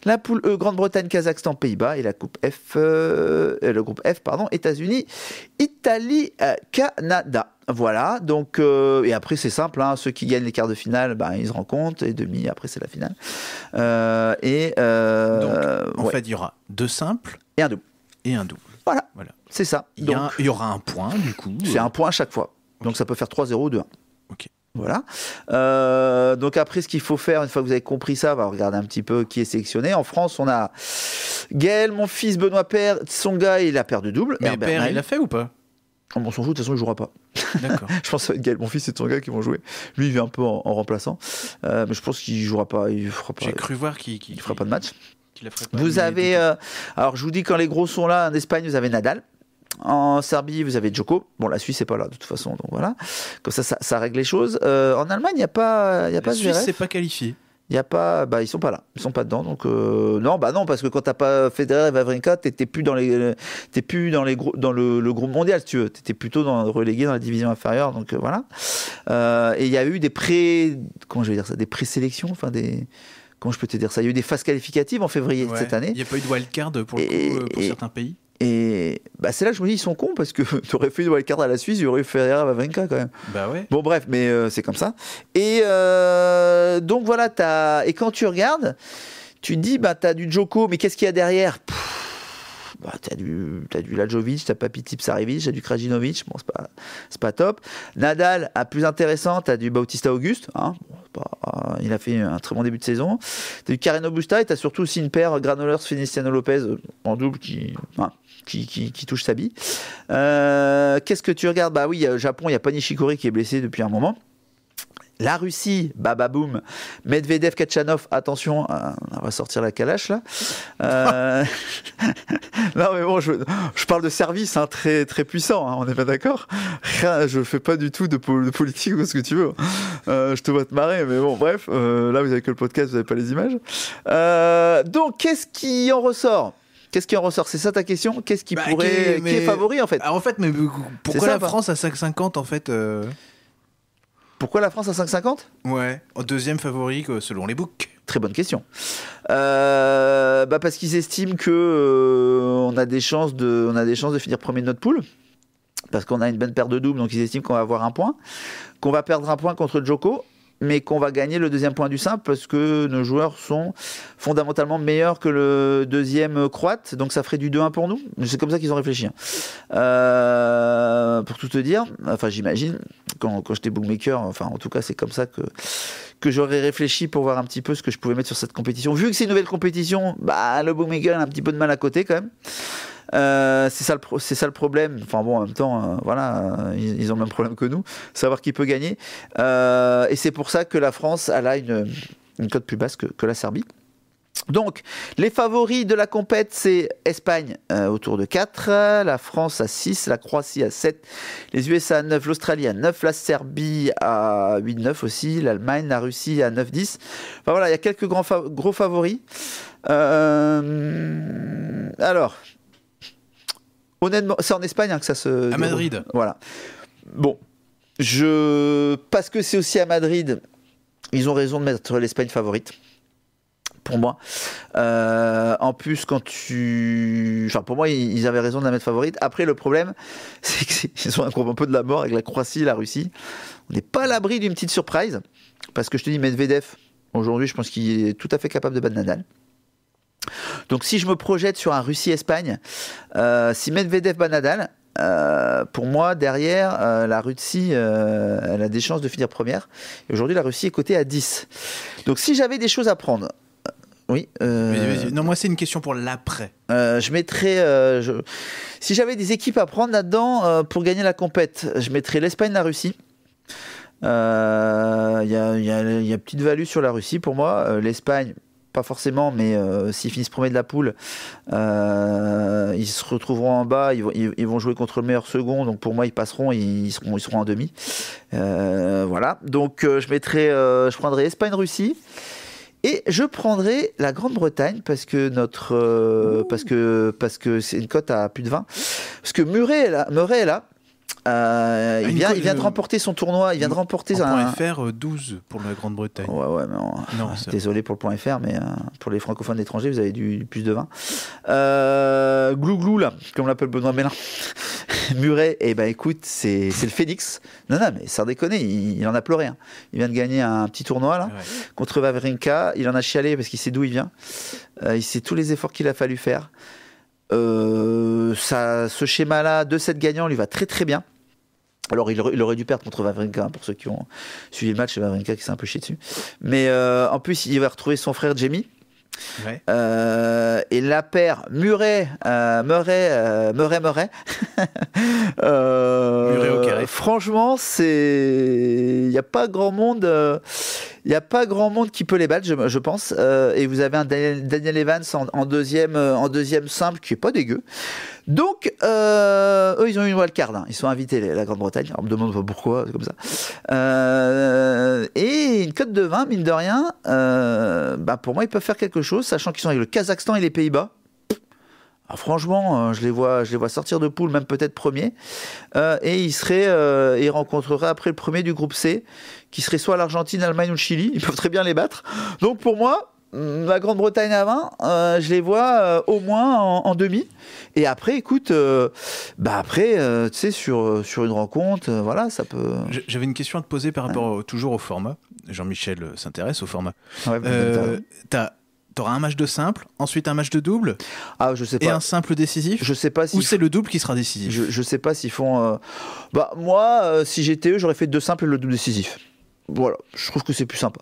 la poule E, Grande-Bretagne, Kazakhstan, Pays-Bas et la coupe F, euh, euh, le groupe F, pardon, États-Unis, Italie, euh, Canada. Voilà, donc, et après c'est simple, hein, ceux qui gagnent les quarts de finale, ben ils se rencontrent, et demi, après c'est la finale. et. en fait, il y aura deux simples. Et un double. Et un double. Voilà. voilà. C'est ça. il y, aura un point, du coup. C'est un point à chaque fois. Donc ça peut faire 3-0 ou 2-1. Ok. Voilà. Euh, donc après, ce qu'il faut faire, une fois que vous avez compris ça, on va bah, regarder un petit peu qui est sélectionné. En France, on a Gaël, mon fils, Benoît Père, Tsonga, il a perdu double. Mais Père, il l'a fait ou pas oh, On s'en fout, de toute façon, il jouera pas. D'accord. je pense que Gaël, mon fils et Tsonga qui vont jouer. Lui, il vient un peu en, remplaçant. Euh, mais je pense qu'il jouera pas. Il fera J'ai cru voir qu'il ne fera pas de match. Vous avez, euh, alors je vous dis quand les gros sont là en Espagne, vous avez Nadal en Serbie, vous avez Djoko. Bon, la Suisse c'est pas là de toute façon, donc voilà. Comme ça, ça, règle les choses. Euh, en Allemagne, il n'y a pas, il y a pas. La Suisse c'est pas qualifié. Il y a pas, bah ils sont pas là, ils sont pas dedans. Donc euh, non, bah non, parce que quand tu n'as pas Federer et Vavrinka, Tu plus dans les, plus dans les dans le, groupe mondial, tu étais plutôt dans, relégué dans la division inférieure. Donc euh, voilà. et il y a eu des pré, comment je vais dire ça, des présélections, enfin des comment je peux te dire ça Il y a eu des phases qualificatives en février cette année. Il n'y a pas eu de wildcard pour, pour certains pays et bah, c'est là que je me dis, ils sont cons parce que tu aurais fait une wildcard à la Suisse, j'aurais fait aurait eu à quand même. Bah ouais. Bon, bref, mais euh, c'est comme ça. Et euh, donc voilà, as... et quand tu regardes, tu te dis, bah, t'as du Joko, mais qu'est-ce qu'il y a derrière bah, t'as du, as du Lajovic, t'as Papi tu t'as du Krajinovic, bon, c'est pas, pas top. Nadal, à plus intéressant, t'as du Bautista Auguste, hein. euh, il a fait un très bon début de saison. T'as du Carreno Busta et t'as surtout aussi une paire Granollers-Feniciano Lopez en double qui, qui, touche sa bille. Euh, qu'est-ce que tu regardes Bah oui, Japon, il y a Panishikori qui est blessé depuis un moment. La Russie, bababoum. Medvedev, Kachanov, attention, euh, on va sortir la calache là. Euh, non mais bon, je, parle de service hein, très très puissant, hein, on n'est pas d'accord. Je fais pas du tout de, politique ou ce que tu veux. Hein. Euh, je te vois te marrer, mais bon, bref. là, vous avez que le podcast, vous n'avez pas les images. donc, qu'est-ce qui en ressort Qu'est-ce qui en ressort C'est ça ta question Qu'est-ce qui bah, pourrait, qui est, favori en fait ah, En fait, mais pourquoi la France à 5,50 en fait pourquoi la France à 5,50 Ouais, deuxième favori selon les books. Très bonne question. Euh, bah, parce qu'ils estiment que euh, on a des chances de, a des chances de finir premier de notre poule. Parce qu'on a une bonne paire de doubles, donc ils estiment qu'on va avoir un point. Qu'on va perdre un point contre Joko mais qu'on va gagner le deuxième point du simple parce que nos joueurs sont fondamentalement meilleurs que le deuxième croate, donc ça ferait du 2-1 pour nous. C'est comme ça qu'ils ont réfléchi. Hein. Euh, pour tout te dire, enfin j'imagine, quand, quand j'étais bookmaker, enfin en tout cas c'est comme ça que, que j'aurais réfléchi pour voir un petit peu ce que je pouvais mettre sur cette compétition. Vu que c'est une nouvelle compétition, bah, le bookmaker a un petit peu de mal à côté quand même. Euh, c'est ça, le ça le problème. Enfin bon, en même temps, euh, voilà, euh, ils, ont le même problème que nous, savoir qui peut gagner. et c'est pour ça que la France, a une, une cote plus basse que, la Serbie. Donc, les favoris de la compète, c'est Espagne autour de 4, la France à 6, la Croatie à 7, les USA à 9, l'Australie à 9, la Serbie à 8-9 aussi, l'Allemagne, la Russie à 9-10. Enfin voilà, il y a quelques grands gros favoris. alors, Honnêtement, c'est en Espagne hein, que ça se. À Madrid. Voilà. Bon. Je... Parce que c'est aussi à Madrid, ils ont raison de mettre l'Espagne favorite pour moi. Euh, en plus, quand tu. Enfin, pour moi, ils avaient raison de la mettre favorite. Après, le problème, c'est qu'ils ont un groupe un peu de la mort avec la Croatie la Russie. On n'est pas à l'abri d'une petite surprise. Parce que je te dis, Medvedev, aujourd'hui, je pense qu'il est tout à fait capable de battre Nadal. Donc si je me projette sur un Russie-Espagne, euh, si Medvedev bat euh, pour moi, derrière, euh, la Russie, elle a des chances de finir première. Et aujourd'hui, la Russie est cotée à 10. Donc si j'avais des choses à prendre, oui. non, moi, c'est une question pour l'après. je mettrais. Si j'avais des équipes à prendre là-dedans pour gagner la compète, je mettrais l'Espagne, la Russie. Il y, a y, petite value sur la Russie pour moi. L'Espagne, pas forcément, mais euh, s'ils finissent premier de la poule, euh, ils se retrouveront en bas, ils vont, ils vont, jouer contre le meilleur second, donc pour moi ils passeront, ils, seront, ils seront en demi. Euh, voilà, donc je mettrai, je prendrai Espagne-Russie. Et je prendrai la Grande-Bretagne parce que notre parce que parce que c'est une cote à plus de 20 parce que Murray là, Murray est là euh, ah, il, vient, il vient de remporter son tournoi. Il vient de remporter en FR 12 euh, pour la Grande-Bretagne. Ah, désolé pour le point FR, mais euh, pour les francophones étrangers, vous avez du, plus de 20. Euh, Glouglou, là, comme l'appelle Benoît Mélin. Muret, et eh ben écoute, c'est le phénix. Non, non, mais ça déconner, il, en a pleuré. Hein. Il vient de gagner un petit tournoi contre Vavrinka. Il en a chialé parce qu'il sait d'où il vient. il sait tous les efforts qu'il a fallu faire. ça, ce schéma-là de 7 gagnants lui va très très bien. Alors, il, aurait dû perdre contre Vavrinka, hein, pour ceux qui ont suivi le match, Vavrinka qui s'est un peu chié dessus. Mais euh, en plus, il va retrouver son frère Jamie. Euh, et la paire Muret euh, Muret muret. Muret, Franchement, c'est, il n'y a pas grand monde. Euh, il n'y a pas grand monde qui peut les battre, je, pense. Euh, et vous avez un Daniel, Evans en, deuxième, euh, en simple qui est pas dégueu. Donc, euh, eux, ils ont une wildcard. card. Hein. Ils sont invités, la Grande-Bretagne. On me demande pas pourquoi, comme ça. et une cote de 20, mine de rien, bah, pour moi, ils peuvent faire quelque chose, sachant qu'ils sont avec le Kazakhstan et les Pays-Bas. Ah, franchement, euh, je les, vois, je les vois sortir de poule, même peut-être premier. Euh, et il serait euh, après le premier du groupe C, qui serait soit l'Argentine, l'Allemagne ou le Chili. Ils peuvent très bien les battre. Donc pour moi, mm, la Grande-Bretagne à 20, je les vois au moins en, demi. Et après, écoute, bah après, tu sais, sur, sur une rencontre, voilà, ça peut. J'avais une question à te poser par rapport toujours au format. Jean-Michel s'intéresse au format. Ouais, T'as t'auras un match de simple, ensuite un match de double. Ah, je sais pas. Et un simple décisif. Je sais pas si. Ou c'est le double qui sera décisif. Je, sais pas s'ils font. Euh, bah, moi, euh, si j'étais eux, j'aurais fait deux simples et le double décisif. Voilà, je trouve que c'est plus sympa.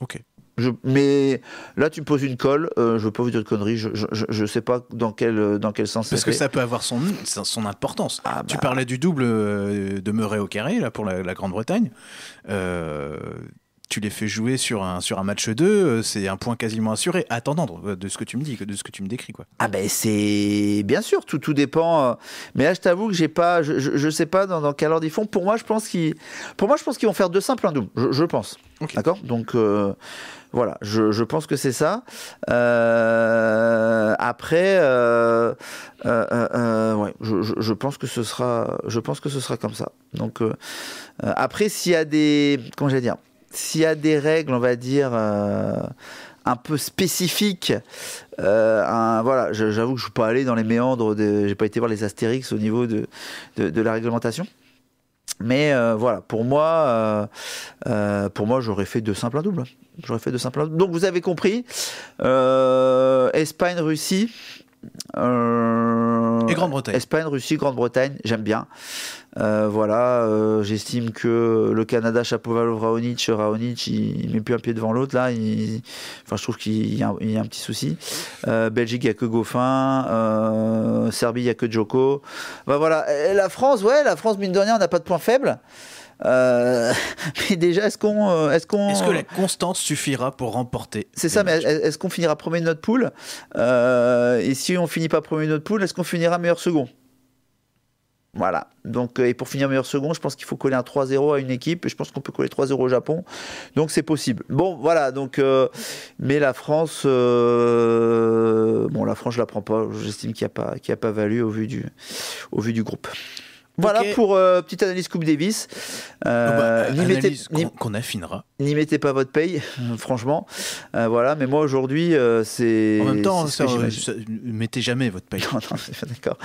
Ok. Je, mais là, tu me poses une colle. Euh, je veux pas vous dire de conneries. Je, je, sais pas dans quel, dans quel sens. Parce que ça peut avoir son, son importance. Ah, tu bah. parlais du double de Murray au carré là pour la, Grande-Bretagne tu les fais jouer sur un, sur un match 2, euh, c'est un point quasiment assuré, Attendant euh, de ce que tu me dis, de ce que tu me décris. Quoi. Ah ben c'est bien sûr, tout, dépend. Euh, mais là je t'avoue que j'ai pas, je, ne sais pas dans, dans quel ordre ils font. Pour moi je pense qu'ils vont faire deux simples, un double, je, pense. D'accord Donc voilà, je, pense que c'est ça. après, ouais, je, pense que ce sera, je pense que ce sera comme ça. Donc après, s'il y a des, comment j'allais dire, s'il y a des règles, on va dire, euh, un peu spécifiques, euh, voilà, j'avoue que je ne suis pas aller dans les méandres, je j'ai pas été voir les astérix au niveau de, la réglementation. Mais euh, voilà, pour moi, pour moi, j'aurais fait deux simples à double. J'aurais fait de simples. Donc vous avez compris, Espagne, Russie, euh, et Grande-Bretagne. Espagne, Russie, Grande-Bretagne, j'aime bien. Euh, voilà, euh, j'estime que le Canada, Chapovalov, Raonic, Raonic, il, ne met plus un pied devant l'autre là. Il, enfin, je trouve qu'il y, a, un petit souci. Belgique, il n'y a que Goffin. Serbie, il n'y a que Djoko. Bah, voilà, et la France, ouais, la France mine de rien, on n'a pas de point faible. Euh, mais déjà, est-ce qu'on, euh, est-ce qu'on, est que la constance suffira pour remporter C'est ça, mais est-ce qu'on finira premier de notre poule euh, Et si on finit pas premier de notre poule, est-ce qu'on finira meilleur second voilà. Donc, et pour finir meilleur second, je pense qu'il faut coller un 3-0 à une équipe. Et je pense qu'on peut coller 3-0 au Japon. Donc, c'est possible. Bon, voilà. Donc, mais la France, bon, la France, je la prends pas. J'estime qu'il n'y a pas, qu'il a pas valu au vu du, au vu du groupe. Voilà pour euh, petite analyse Coupe Davis. Euh, bah, qu'on, affinera. N'y mettez pas votre paye, franchement. Euh, voilà, mais moi aujourd'hui, euh, c'est. En même temps, mettez jamais votre paye. Non, non, d'accord.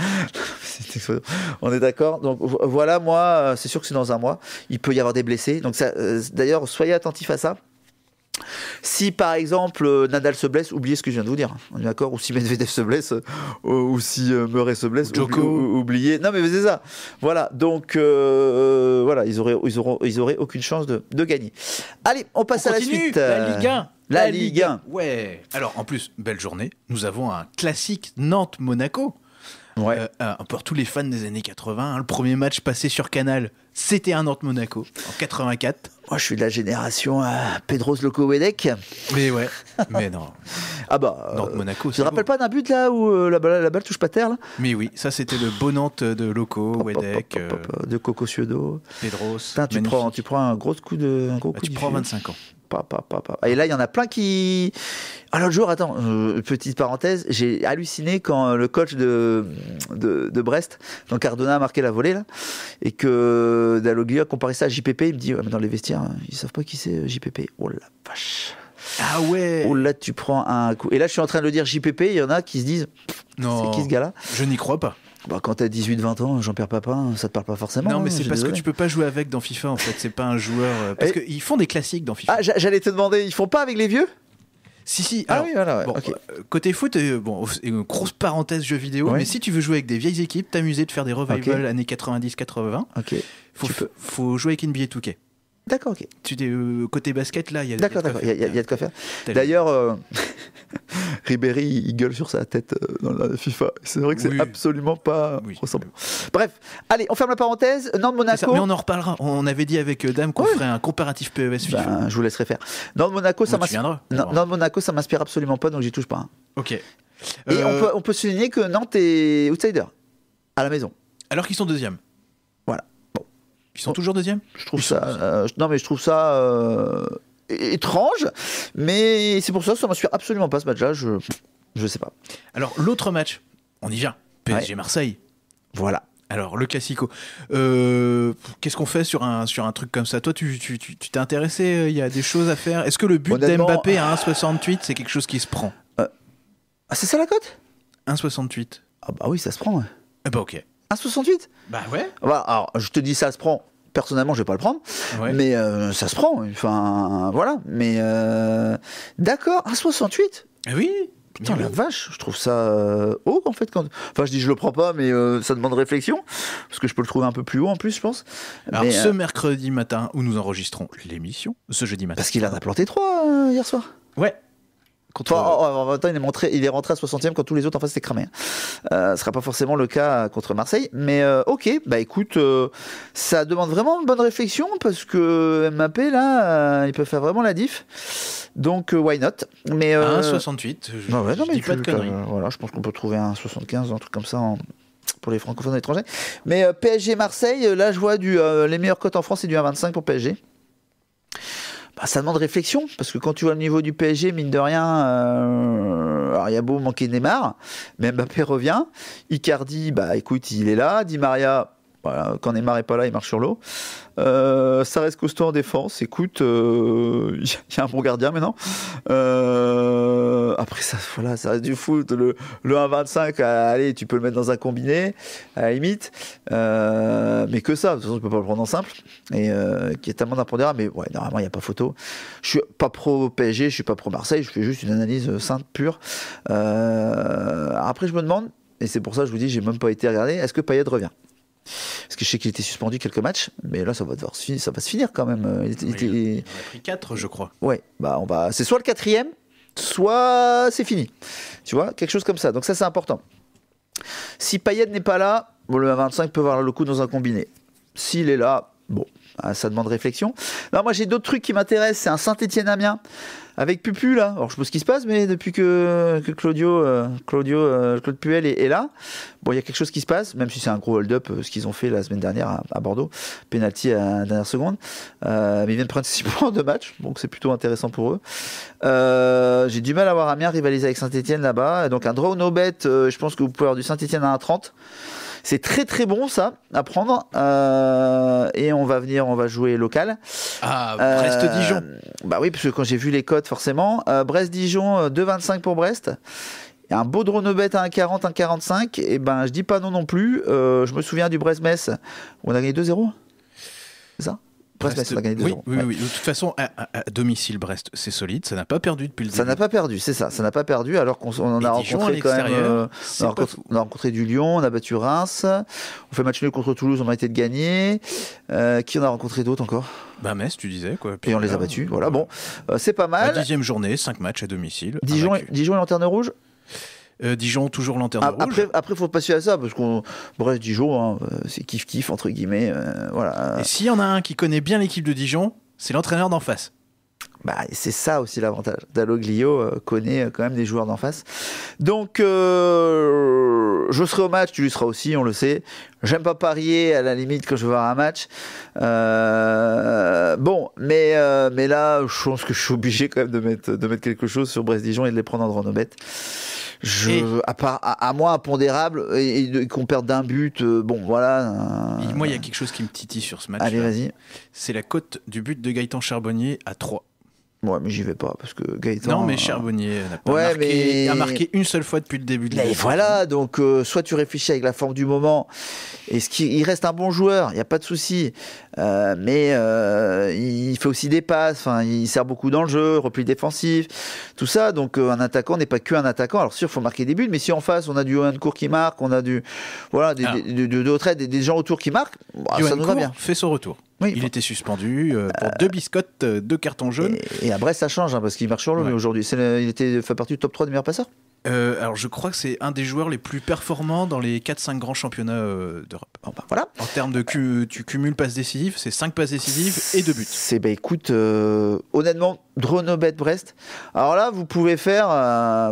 On est d'accord. Donc voilà, moi, c'est sûr que c'est dans un mois. Il peut y avoir des blessés. Donc d'ailleurs, soyez attentifs à ça. Si par exemple euh, Nadal se blesse, oubliez ce que je viens de vous dire. Hein. d'accord Ou si Medvedev se blesse, euh, euh, ou si Murray se blesse, Joko. oubliez. Non mais c'est ça. Voilà, donc voilà, ils auraient, ils, auraient aucune chance de, gagner. Allez, on passe à la suite. La Ligue 1. La, Ligue 1. Ouais. Alors en plus, belle journée. Nous avons un classique Nantes-Monaco. Ouais. peu euh, pour tous les fans des années 80, hein, le premier match passé sur Canal, c'était un Nantes-Monaco en 84. Moi, je suis de la génération euh, Pedros Loco Wedek. Mais ouais, mais non. ah bah. Euh, Nantes-Monaco. Tu te rappelles pas d'un but là où euh, la, balle la, balle touche pas terre là Mais oui, ça c'était le bon Nantes de Loco, Wedek. De Coco Pedro. Pedros. tu, prends, tu prends, un gros coup de. Bah, tu prends 25 ans. Et là, il y en a plein qui. Ah, l'autre jour, attends, euh, petite parenthèse, j'ai halluciné quand le coach de, de, Brest, Donc Cardona a marqué la volée, là, et que a comparé ça à JPP, il me dit, dans les vestiaires, hein, ils savent pas qui c'est euh, JPP. Oh la vache! Ah ouais. Oh là, tu prends un coup. Et là, je suis en train de le dire JPP. Il y en a qui se disent, non. c'est qui ce gars-là Je n'y crois pas. Bah, quand t'as 18-20 ans, Jean-Pierre Papin, hein, ça te parle pas forcément. Non, mais hein, c'est parce que tu peux pas jouer avec dans FIFA en fait. C'est pas un joueur. Euh, parce qu'ils font des classiques dans FIFA. Ah, j'allais te demander, ils font pas avec les vieux si, si. ah oui, voilà. Euh, côté foot, euh, bon, grosse parenthèse jeu vidéo, mais si tu veux jouer avec des vieilles équipes, t'amuser de faire des revivals années 90-80, il faut, faut jouer avec NBA 2K. D'accord, ok. Tu euh, côté basket, là, il y a D'accord, il y, a de quoi faire. D'ailleurs, euh, Ribéry, il gueule sur sa tête euh, dans la FIFA. C'est vrai que c'est absolument pas Bref, allez, on ferme la parenthèse. Nantes-Monaco. Mais on en reparlera. On avait dit avec Dame qu'on ferait un comparatif PES ben, FIFA. je vous laisserai faire. Nantes-Monaco, ça m'inspire. monaco ça m'inspire absolument pas, donc j'y touche pas. Hein. Ok. Et on, peut, on peut souligner que Nantes est outsider à la maison. Alors qu'ils sont deuxième. Ils sont toujours deuxièmes Je trouve ça. Euh, non, mais je trouve ça. Euh, étrange, mais c'est pour ça que ça ne m'inspire absolument pas ce match-là. Je ne sais pas. Alors l'autre match, on y vient. PSG Marseille. Voilà. Alors le classico. Euh, qu'est-ce qu'on fait sur un, sur un truc comme ça Toi, tu t'es tu, t'es intéressé Il y a des choses à faire. Est-ce que le but d'Mbappé à 1,68 c'est quelque chose qui se prend Ah c'est ça la cote 1,68. Ah bah oui, ça se prend. Ah, bah ok. 1,68 Bah ouais. alors, je te dis, ça se prend. Personnellement, je ne vais pas le prendre, mais euh, ça se prend. Enfin, voilà. Mais euh, d'accord d'accord, 1,68 eh Oui. Putain, la vache, je trouve ça euh, haut en fait. Quand... Enfin, je dis je le prends pas, mais ça demande réflexion, parce que je peux le trouver un peu plus haut en plus, je pense. Alors, ce mercredi matin où nous enregistrons l'émission, ce jeudi matin. Parce qu'il en a planté trois hier soir. Ouais, Contre... Oh, oh, en temps, il est, rentré à 60e quand tous les autres en face étaient cramés. Hein. Euh, ce sera pas forcément le cas euh, contre Marseille. Mais euh, ok, bah écoute, euh, ça demande vraiment une bonne réflexion parce que Mbappé, là, il peut faire vraiment la diff. Donc, why not Mais, 1,68. Bah je, non, pas de conneries. voilà, je pense qu'on peut trouver un 75, un truc comme ça pour les francophones étrangers. l'étranger. Mais PSG-Marseille, là, je vois du, les meilleures cotes en France, c'est du 1,25 pour PSG bah, ça demande réflexion, parce que quand tu vois le niveau du PSG, mine de rien, euh, alors il y a beau manquer Neymar, mais Mbappé revient, Icardi, bah écoute, il est là, dit Maria, quand Neymar n'est pas là, il marche sur l'eau. Euh, ça reste costaud en défense. Écoute, euh, il y a un bon gardien maintenant. Euh, après, ça, voilà, ça reste du foot. Le, le 1,25, allez, tu peux le mettre dans un combiné, à la limite. mais que ça, de toute façon, ne peux pas le prendre en simple. Et qui est tellement d'impondérable. Mais ouais, normalement, il n'y a pas photo. Je suis pas pro PSG, je suis pas pro Marseille. Je fais juste une analyse sainte, pure. après, je me demande, et c'est pour ça que je vous dis, j'ai même pas été regardé, est-ce que Payet revient parce que je sais qu'il était suspendu quelques matchs, mais là, ça va, se finir quand même. Euh, il, a pris 4, je crois. Ouais, bah on va... c'est soit le quatrième, soit c'est fini. Tu vois, quelque chose comme ça. Donc ça, c'est important. Si Payet n'est pas là, bon, le 25 peut voir le coup dans un combiné. S'il est là, bon, ah, ça demande réflexion. Non, moi, j'ai d'autres trucs qui m'intéressent. C'est un Saint-Étienne-Amiens avec Pupu là. Alors je sais pas ce qui se passe, mais depuis que, Claudio, euh, Claudio euh, Claude Puel est, là, bon, il y a quelque chose qui se passe, même si c'est un gros hold-up euh, ce qu'ils ont fait la semaine dernière à, Bordeaux, penalty à dernière seconde. mais ils viennent prendre points de match, donc c'est plutôt intéressant pour eux. J'ai du mal à voir Amiens rivaliser avec Saint-Etienne là-bas, donc un draw no bet, je pense que vous pouvez avoir du Saint-Etienne à 1,30. C'est très très bon ça à prendre. Euh, et on va venir, on va jouer local. Ah, Brest-Dijon. Euh, bah oui, parce que quand j'ai vu les codes, forcément. Euh, Brest-Dijon, 2,25 pour Brest. Un beau drone bête à 1,40, 1,45. Et ben, je dis pas non non plus. je me souviens du Brest-Metz. On a gagné 2-0. C'est ça euh, oui, oui, oui, de toute façon, à, domicile, Brest, c'est solide. Ça n'a pas perdu depuis le début. Ça n'a pas perdu, c'est ça. Ça n'a pas perdu alors qu'on en a rencontré quand même. Euh, on, a rencontré, du Lyon, on a battu Reims. On fait match nul contre Toulouse, on a été de gagner. Euh, qui en a rencontré d'autres encore bah Metz, tu disais quoi. Puis et on les a battus. Voilà, bon, c'est pas mal. La dixième journée, cinq matchs à domicile. Dijon, Dijon lanterne rouge euh, Dijon, toujours lanterne ah, Après, après, faut passer à ça, parce qu'on. Bref, Dijon, hein, euh, c'est kiff-kiff, entre guillemets. Euh, voilà. Et s'il y en a un qui connaît bien l'équipe de Dijon, c'est l'entraîneur d'en face. Bah, c'est ça aussi l'avantage. Dalloglio euh, connaît euh, quand même des joueurs d'en face. Donc, euh, je serai au match, tu lui seras aussi, on le sait. J'aime pas parier à la limite quand je vais un match. bon, mais, mais là, je pense que je suis obligé quand même de mettre, de mettre quelque chose sur Brest-Dijon et de les prendre en drone Je, à, part, à, impondérable et, qu'on perde d'un but, bon voilà. moi, il y a quelque chose qui me titille sur ce match. Allez, vas-y. C'est la cote du but de Gaëtan Charbonnier à 3. Moi, mais j'y vais pas parce que Gaëtan. Non, mais hein. Charbonnier n'a pas marqué, marqué une seule fois depuis le début de l'année. voilà, donc euh, soit tu réfléchis avec la forme du moment, et ce qui, il reste un bon joueur, il n'y a pas de souci, euh, mais euh, il fait aussi des passes, enfin, il sert beaucoup dans le jeu, repli défensif, tout ça. Donc un attaquant n'est pas que un attaquant. Alors sûr, il faut marquer des buts, mais si en face on a du Cour qui marque, on a du voilà, des, de ah. des, des, des, gens autour qui marquent, bah, ça nous va bien. Fait son retour il était suspendu euh, pour deux biscottes, euh, deux cartons jaunes. Et, à Brest, ça change, hein, parce qu'il marche sur l'eau, mais aujourd'hui, il était, fait partie du top 3 des meilleurs passeurs euh, alors je crois que c'est un des joueurs les plus performants dans les 4-5 grands championnats d'Europe. Bah, voilà. En termes de tu cumules passes décisives, c'est 5 passes décisives et 2 buts. C'est bah écoute, honnêtement, drone au Brest. Alors là, vous pouvez faire,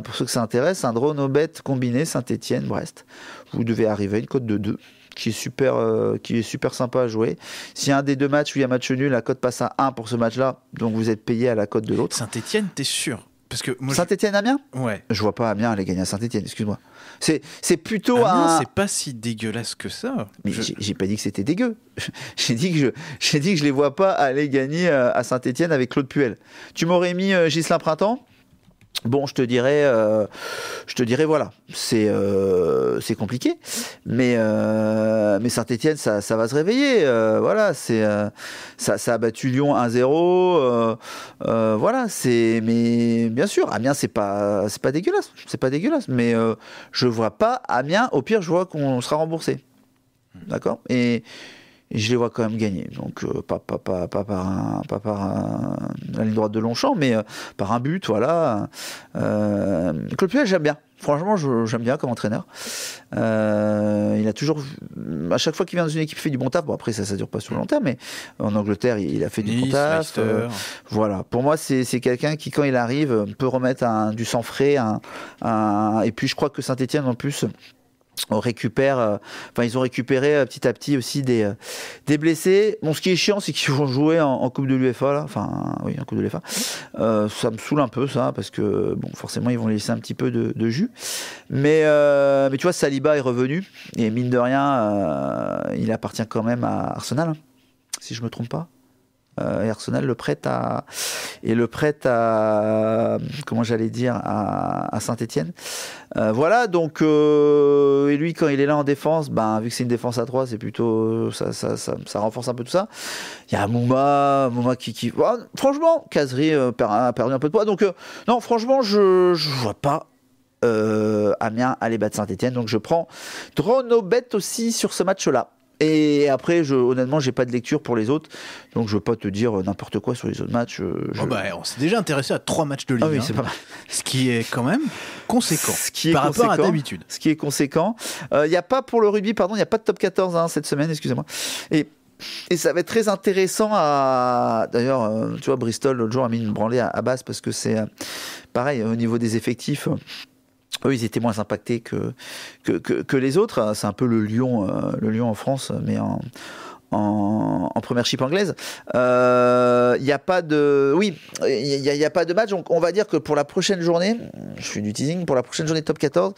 pour ceux que ça intéresse, un drone au combiné Saint-Etienne-Brest. Vous devez arriver à une cote de 2 qui est super, euh, qui est super sympa à jouer. Si un des deux matchs où il y a match nul, la cote passe à 1 pour ce match-là, donc vous êtes payé à la cote de l'autre. Saint-Etienne, t'es sûr parce que Saint-Etienne, Amiens Ouais. Je vois pas bien aller gagner à Saint-Etienne, excuse-moi. C'est, c'est plutôt C'est pas si dégueulasse que ça. Mais j'ai pas dit que c'était dégueu. j'ai dit que je, j'ai dit que je les vois pas aller gagner euh, à Saint-Etienne avec Claude Puel. Tu m'aurais mis euh, Gislain Printemps Bon, je te dirais, euh, je te dirais, voilà, c'est euh, c'est compliqué, mais euh, mais Saint-Étienne, ça, ça, va se réveiller, voilà, c'est ça, ça, a battu Lyon 1-0, voilà, c'est mais bien sûr, Amiens c'est pas c'est pas dégueulasse, c'est pas dégueulasse, mais je vois pas Amiens, au pire je vois qu'on sera remboursé, d'accord, et je les vois quand même gagner. Donc euh, pas, pas, pas, pas, par, la ligne droite de Longchamp, mais euh, par un but, voilà. Euh, Claude Puel, j'aime bien. Franchement, j'aime bien comme entraîneur. Euh, il a toujours, à chaque fois qu'il vient dans une équipe, il fait du bon taf. Bon, après, ça, ça dure pas sur le long terme, mais en Angleterre, il, a fait du bon taf. voilà. Pour moi, c'est quelqu'un qui, quand il arrive, peut remettre un, du sang frais. et puis, je crois que Saint-Etienne, en plus, récupère, euh, enfin ils ont récupéré euh, petit à petit aussi des, euh, des blessés. Bon, ce qui est chiant, c'est qu'ils vont jouer en, Coupe de l'UEFA, enfin oui, en Coupe de l'UEFA. ça me saoule un peu ça, parce que bon, forcément ils vont laisser un petit peu de, jus. Mais, mais tu vois, Saliba est revenu, et mine de rien, il appartient quand même à Arsenal, hein, si je me trompe pas. Euh, et Arsenal le prête à et le prête à comment j'allais dire à, Saint-Étienne. Euh, voilà donc euh, et lui quand il est là en défense, ben vu que c'est une défense à 3 c'est plutôt ça ça, renforce un peu tout ça. Il y a Mouma Mouma qui, qui... Oh, franchement Kazri a perdu un peu de poids donc non franchement je je vois pas Amiens aller battre Saint-Étienne donc je prends bête aussi sur ce match là. Et après, je, honnêtement, j'ai pas de lecture pour les autres, donc je veux pas te dire n'importe quoi sur les autres matchs. Euh, oh, bah, on s'est déjà intéressé à trois matchs de ah Ligue. Ce qui est quand même conséquent. par rapport à d'habitude. Ce qui est conséquent. Il euh, n'y a pas pour le rugby, pardon, il n'y a pas de top 14 hein, cette semaine, excusez-moi. Et ça va être très intéressant à. D'ailleurs, euh, tu vois, Bristol, l'autre jour, a mis une branlée à, à parce que c'est pareil au niveau des effectifs eux, ils étaient moins impactés que, que, les autres. C'est un peu le lion, euh, le lion en France, mais en, en, première chip anglaise. Il euh, n'y a pas de, oui, il n'y a, pas de match. Donc, on va dire que pour la prochaine journée, je fais du teasing, pour la prochaine journée top 14,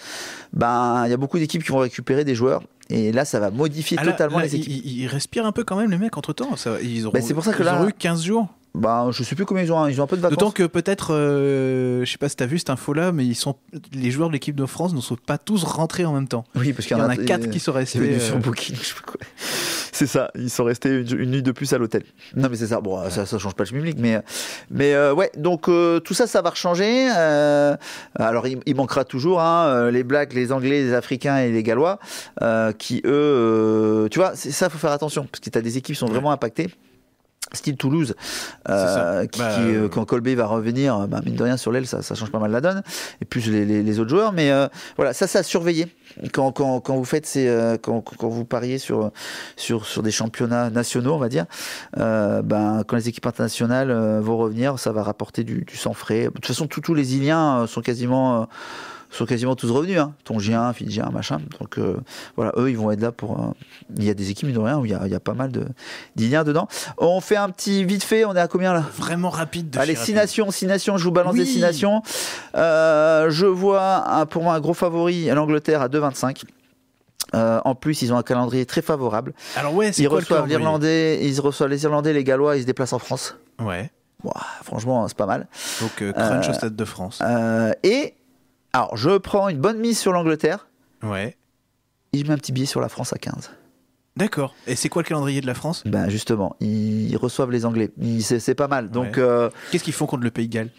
ben, il y a beaucoup d'équipes qui vont récupérer des joueurs. Et là, ça va modifier ah totalement les équipes. Ils, respirent un peu quand même, les mecs, entre temps. ils auront, que ils ont ben, eu 15 jours bah, je sais plus combien ils ont, hein. ils ont un peu de vacances. D'autant que peut-être, euh, je sais pas si tu as vu cette info-là, mais ils sont, les joueurs de l'équipe de France ne sont pas tous rentrés en même temps. Oui, parce qu'il y, en a quatre qui sont restés. Euh, Sur Booking, C'est ça, ils sont restés une, nuit de plus à l'hôtel. Non, mais c'est ça. Bon, ça, ça change pas le public, mais, mais euh, ouais. Donc euh, tout ça, ça va changer. alors il, manquera toujours hein, les Blacks, les Anglais, les Africains et les Gallois, qui eux, tu vois, c'est ça, faut faire attention parce que as des équipes qui sont vraiment impactées style Toulouse, euh, bah, euh, euh, quand Colby va revenir, bah, mine de rien sur l'aile, ça, change pas mal la donne, et plus les, autres joueurs. Mais voilà, ça, ça à surveiller quand, vous faites quand, vous pariez sur, sur, sur des championnats nationaux, on va dire. Ben, quand les équipes internationales vont revenir, ça va rapporter du, du sang frais. De toute façon, tous les Iliens sont quasiment sont quasiment tous revenus, hein. Tongiens, Fidjiens, machin. Donc euh, voilà, eux, ils vont être là pour. Euh, il y a des équipes rien où il y, a, il y a, pas mal de dedans. On fait un petit vite fait, on est à combien là Vraiment rapide. De Allez, 6 nations, 6 nations, je vous balance des 6 nations. Euh, je vois pour moi un gros favori, l'Angleterre à 2,25. Euh, en plus, ils ont un calendrier très favorable. Alors ouais, ils reçoivent l'Irlandais, ils reçoivent les Irlandais, les Gallois, ils se déplacent en France. Ouais. franchement, c'est pas mal. Donc crunch Stade de France. et alors, je prends une bonne mise sur l'Angleterre. Ouais. Et je mets un petit billet sur la France à 15. D'accord. Et c'est quoi le calendrier de la France Ben justement, ils reçoivent les Anglais. C'est pas mal. Donc, euh, qu'est-ce qu'ils font contre le Pays de Galles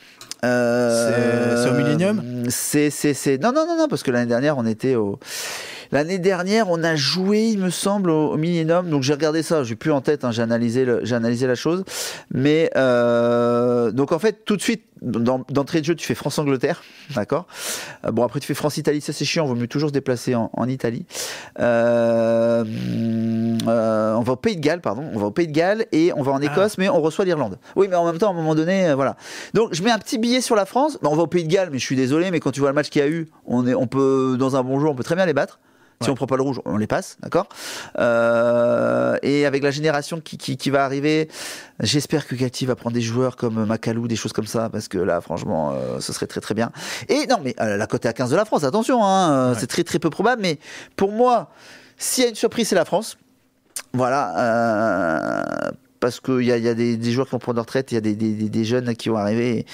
euh, C'est au Millennium C'est c'est non non non non parce que l'année dernière on était au l'année dernière on a joué il me semble au, Millennium. Donc j'ai regardé ça, j'ai plus en tête. Hein. j'ai analysé j'ai analysé la chose. Mais euh, donc en fait tout de suite d'entrée de jeu, tu fais France-Angleterre, d'accord euh, Bon, après, tu fais France-Italie, ça c'est chiant, On vaut mieux toujours se déplacer en, Italie. Euh, euh, on va au Pays de Galles, pardon, on va au Pays de Galles et on va en ah. Écosse, mais on reçoit l'Irlande. Oui, mais en même temps, à un moment donné, voilà. Donc, je mets un petit billet sur la France, on va au Pays de Galles, mais je suis désolé, mais quand tu vois le match qu'il y a eu, on, on peut, dans un bon jour, on peut très bien les battre. Si on prend pas le rouge, on les passe, d'accord euh, Et avec la génération qui, qui, va arriver, j'espère que Cathy va prendre des joueurs comme Macalou, des choses comme ça, parce que là, franchement, euh, ce serait très très bien. Et non, mais euh, la côté à 15 de la France, attention, hein, c'est très très peu probable, mais pour moi, s'il y a une surprise, c'est la France. Voilà, parce qu'il y a, des, joueurs qui vont prendre leur retraite, il y a des, jeunes qui vont arriver.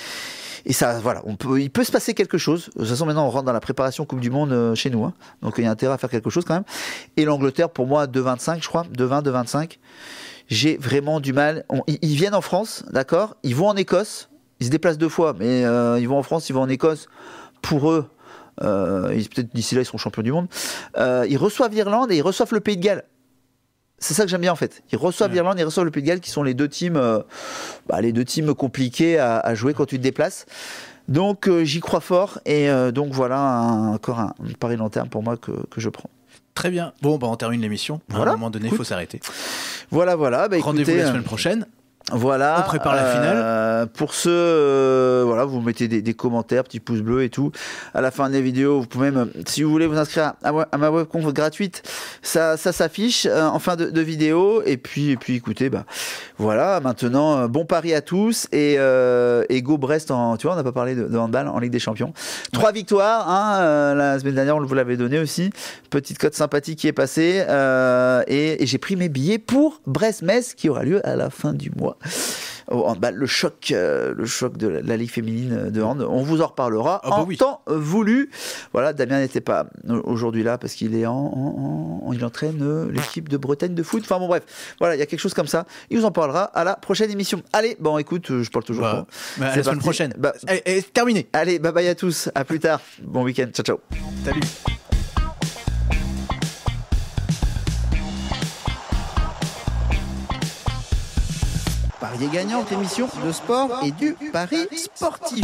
Et, ça, voilà, il peut se passer quelque chose. De toute façon, maintenant, on rentre dans la préparation Coupe du Monde euh, chez nous. Hein. Donc, il y a intérêt à faire quelque chose quand même. Et l'Angleterre, pour moi, 2-25, je crois, 2-20, 2-25. J'ai vraiment du mal. ils, viennent en France, d'accord Ils vont en Écosse. Ils se déplacent deux fois, mais euh, ils vont en France, ils vont en Écosse. Pour eux, euh, peut-être d'ici là, ils seront champions du monde. ils reçoivent l'Irlande et ils reçoivent le Pays de Galles c'est ça que j'aime bien en fait. Ils reçoivent ouais. Mm. l'Irlande, ils reçoivent le Pays de Galles, qui sont les deux teams, euh, bah, les deux teams compliqués à, jouer quand tu te déplaces. Donc euh, j'y crois fort et euh, donc voilà encore un, pari long terme pour moi que, je prends. Très bien. Bon, bah, on termine l'émission. Voilà. À un moment donné, il faut s'arrêter. Voilà, voilà. Bah, Rendez-vous la semaine prochaine. Voilà. On prépare la finale. Euh, pour ceux, euh, voilà, vous mettez des, des, commentaires, petits pouces bleus et tout. À la fin des vidéos, vous pouvez même, si vous voulez, vous inscrire à, ma webconf gratuite. Ça, ça s'affiche euh, en fin de, de, vidéo. Et puis, et puis, écoutez, bah, voilà. Maintenant, bon pari à tous et, et go Brest. En, tu vois, on n'a pas parlé de, handball en Ligue des Champions. Trois victoires. Hein, la semaine dernière, on vous l'avait donné aussi. Petite cote sympathique qui est passée. et, et j'ai pris mes billets pour Brest-Metz qui aura lieu à la fin du mois. Oh, bah, le choc, euh, le choc de la Ligue féminine de hand. On vous en reparlera ah, bah en temps euh, voulu. Voilà, Damien n'était pas aujourd'hui là parce qu'il est en, il entraîne euh, l'équipe de Bretagne de foot. Enfin bon bref, voilà, il y a quelque chose comme ça. Il vous en parlera à la prochaine émission. Allez, bon écoute, je parle toujours. à bah, hein. la semaine prochaine. et, eh, eh, terminé. Allez, bye bye à tous. À plus tard. Bon week-end. Ciao ciao. Salut. Les gagnantes émissions de sport et du Paris sportif.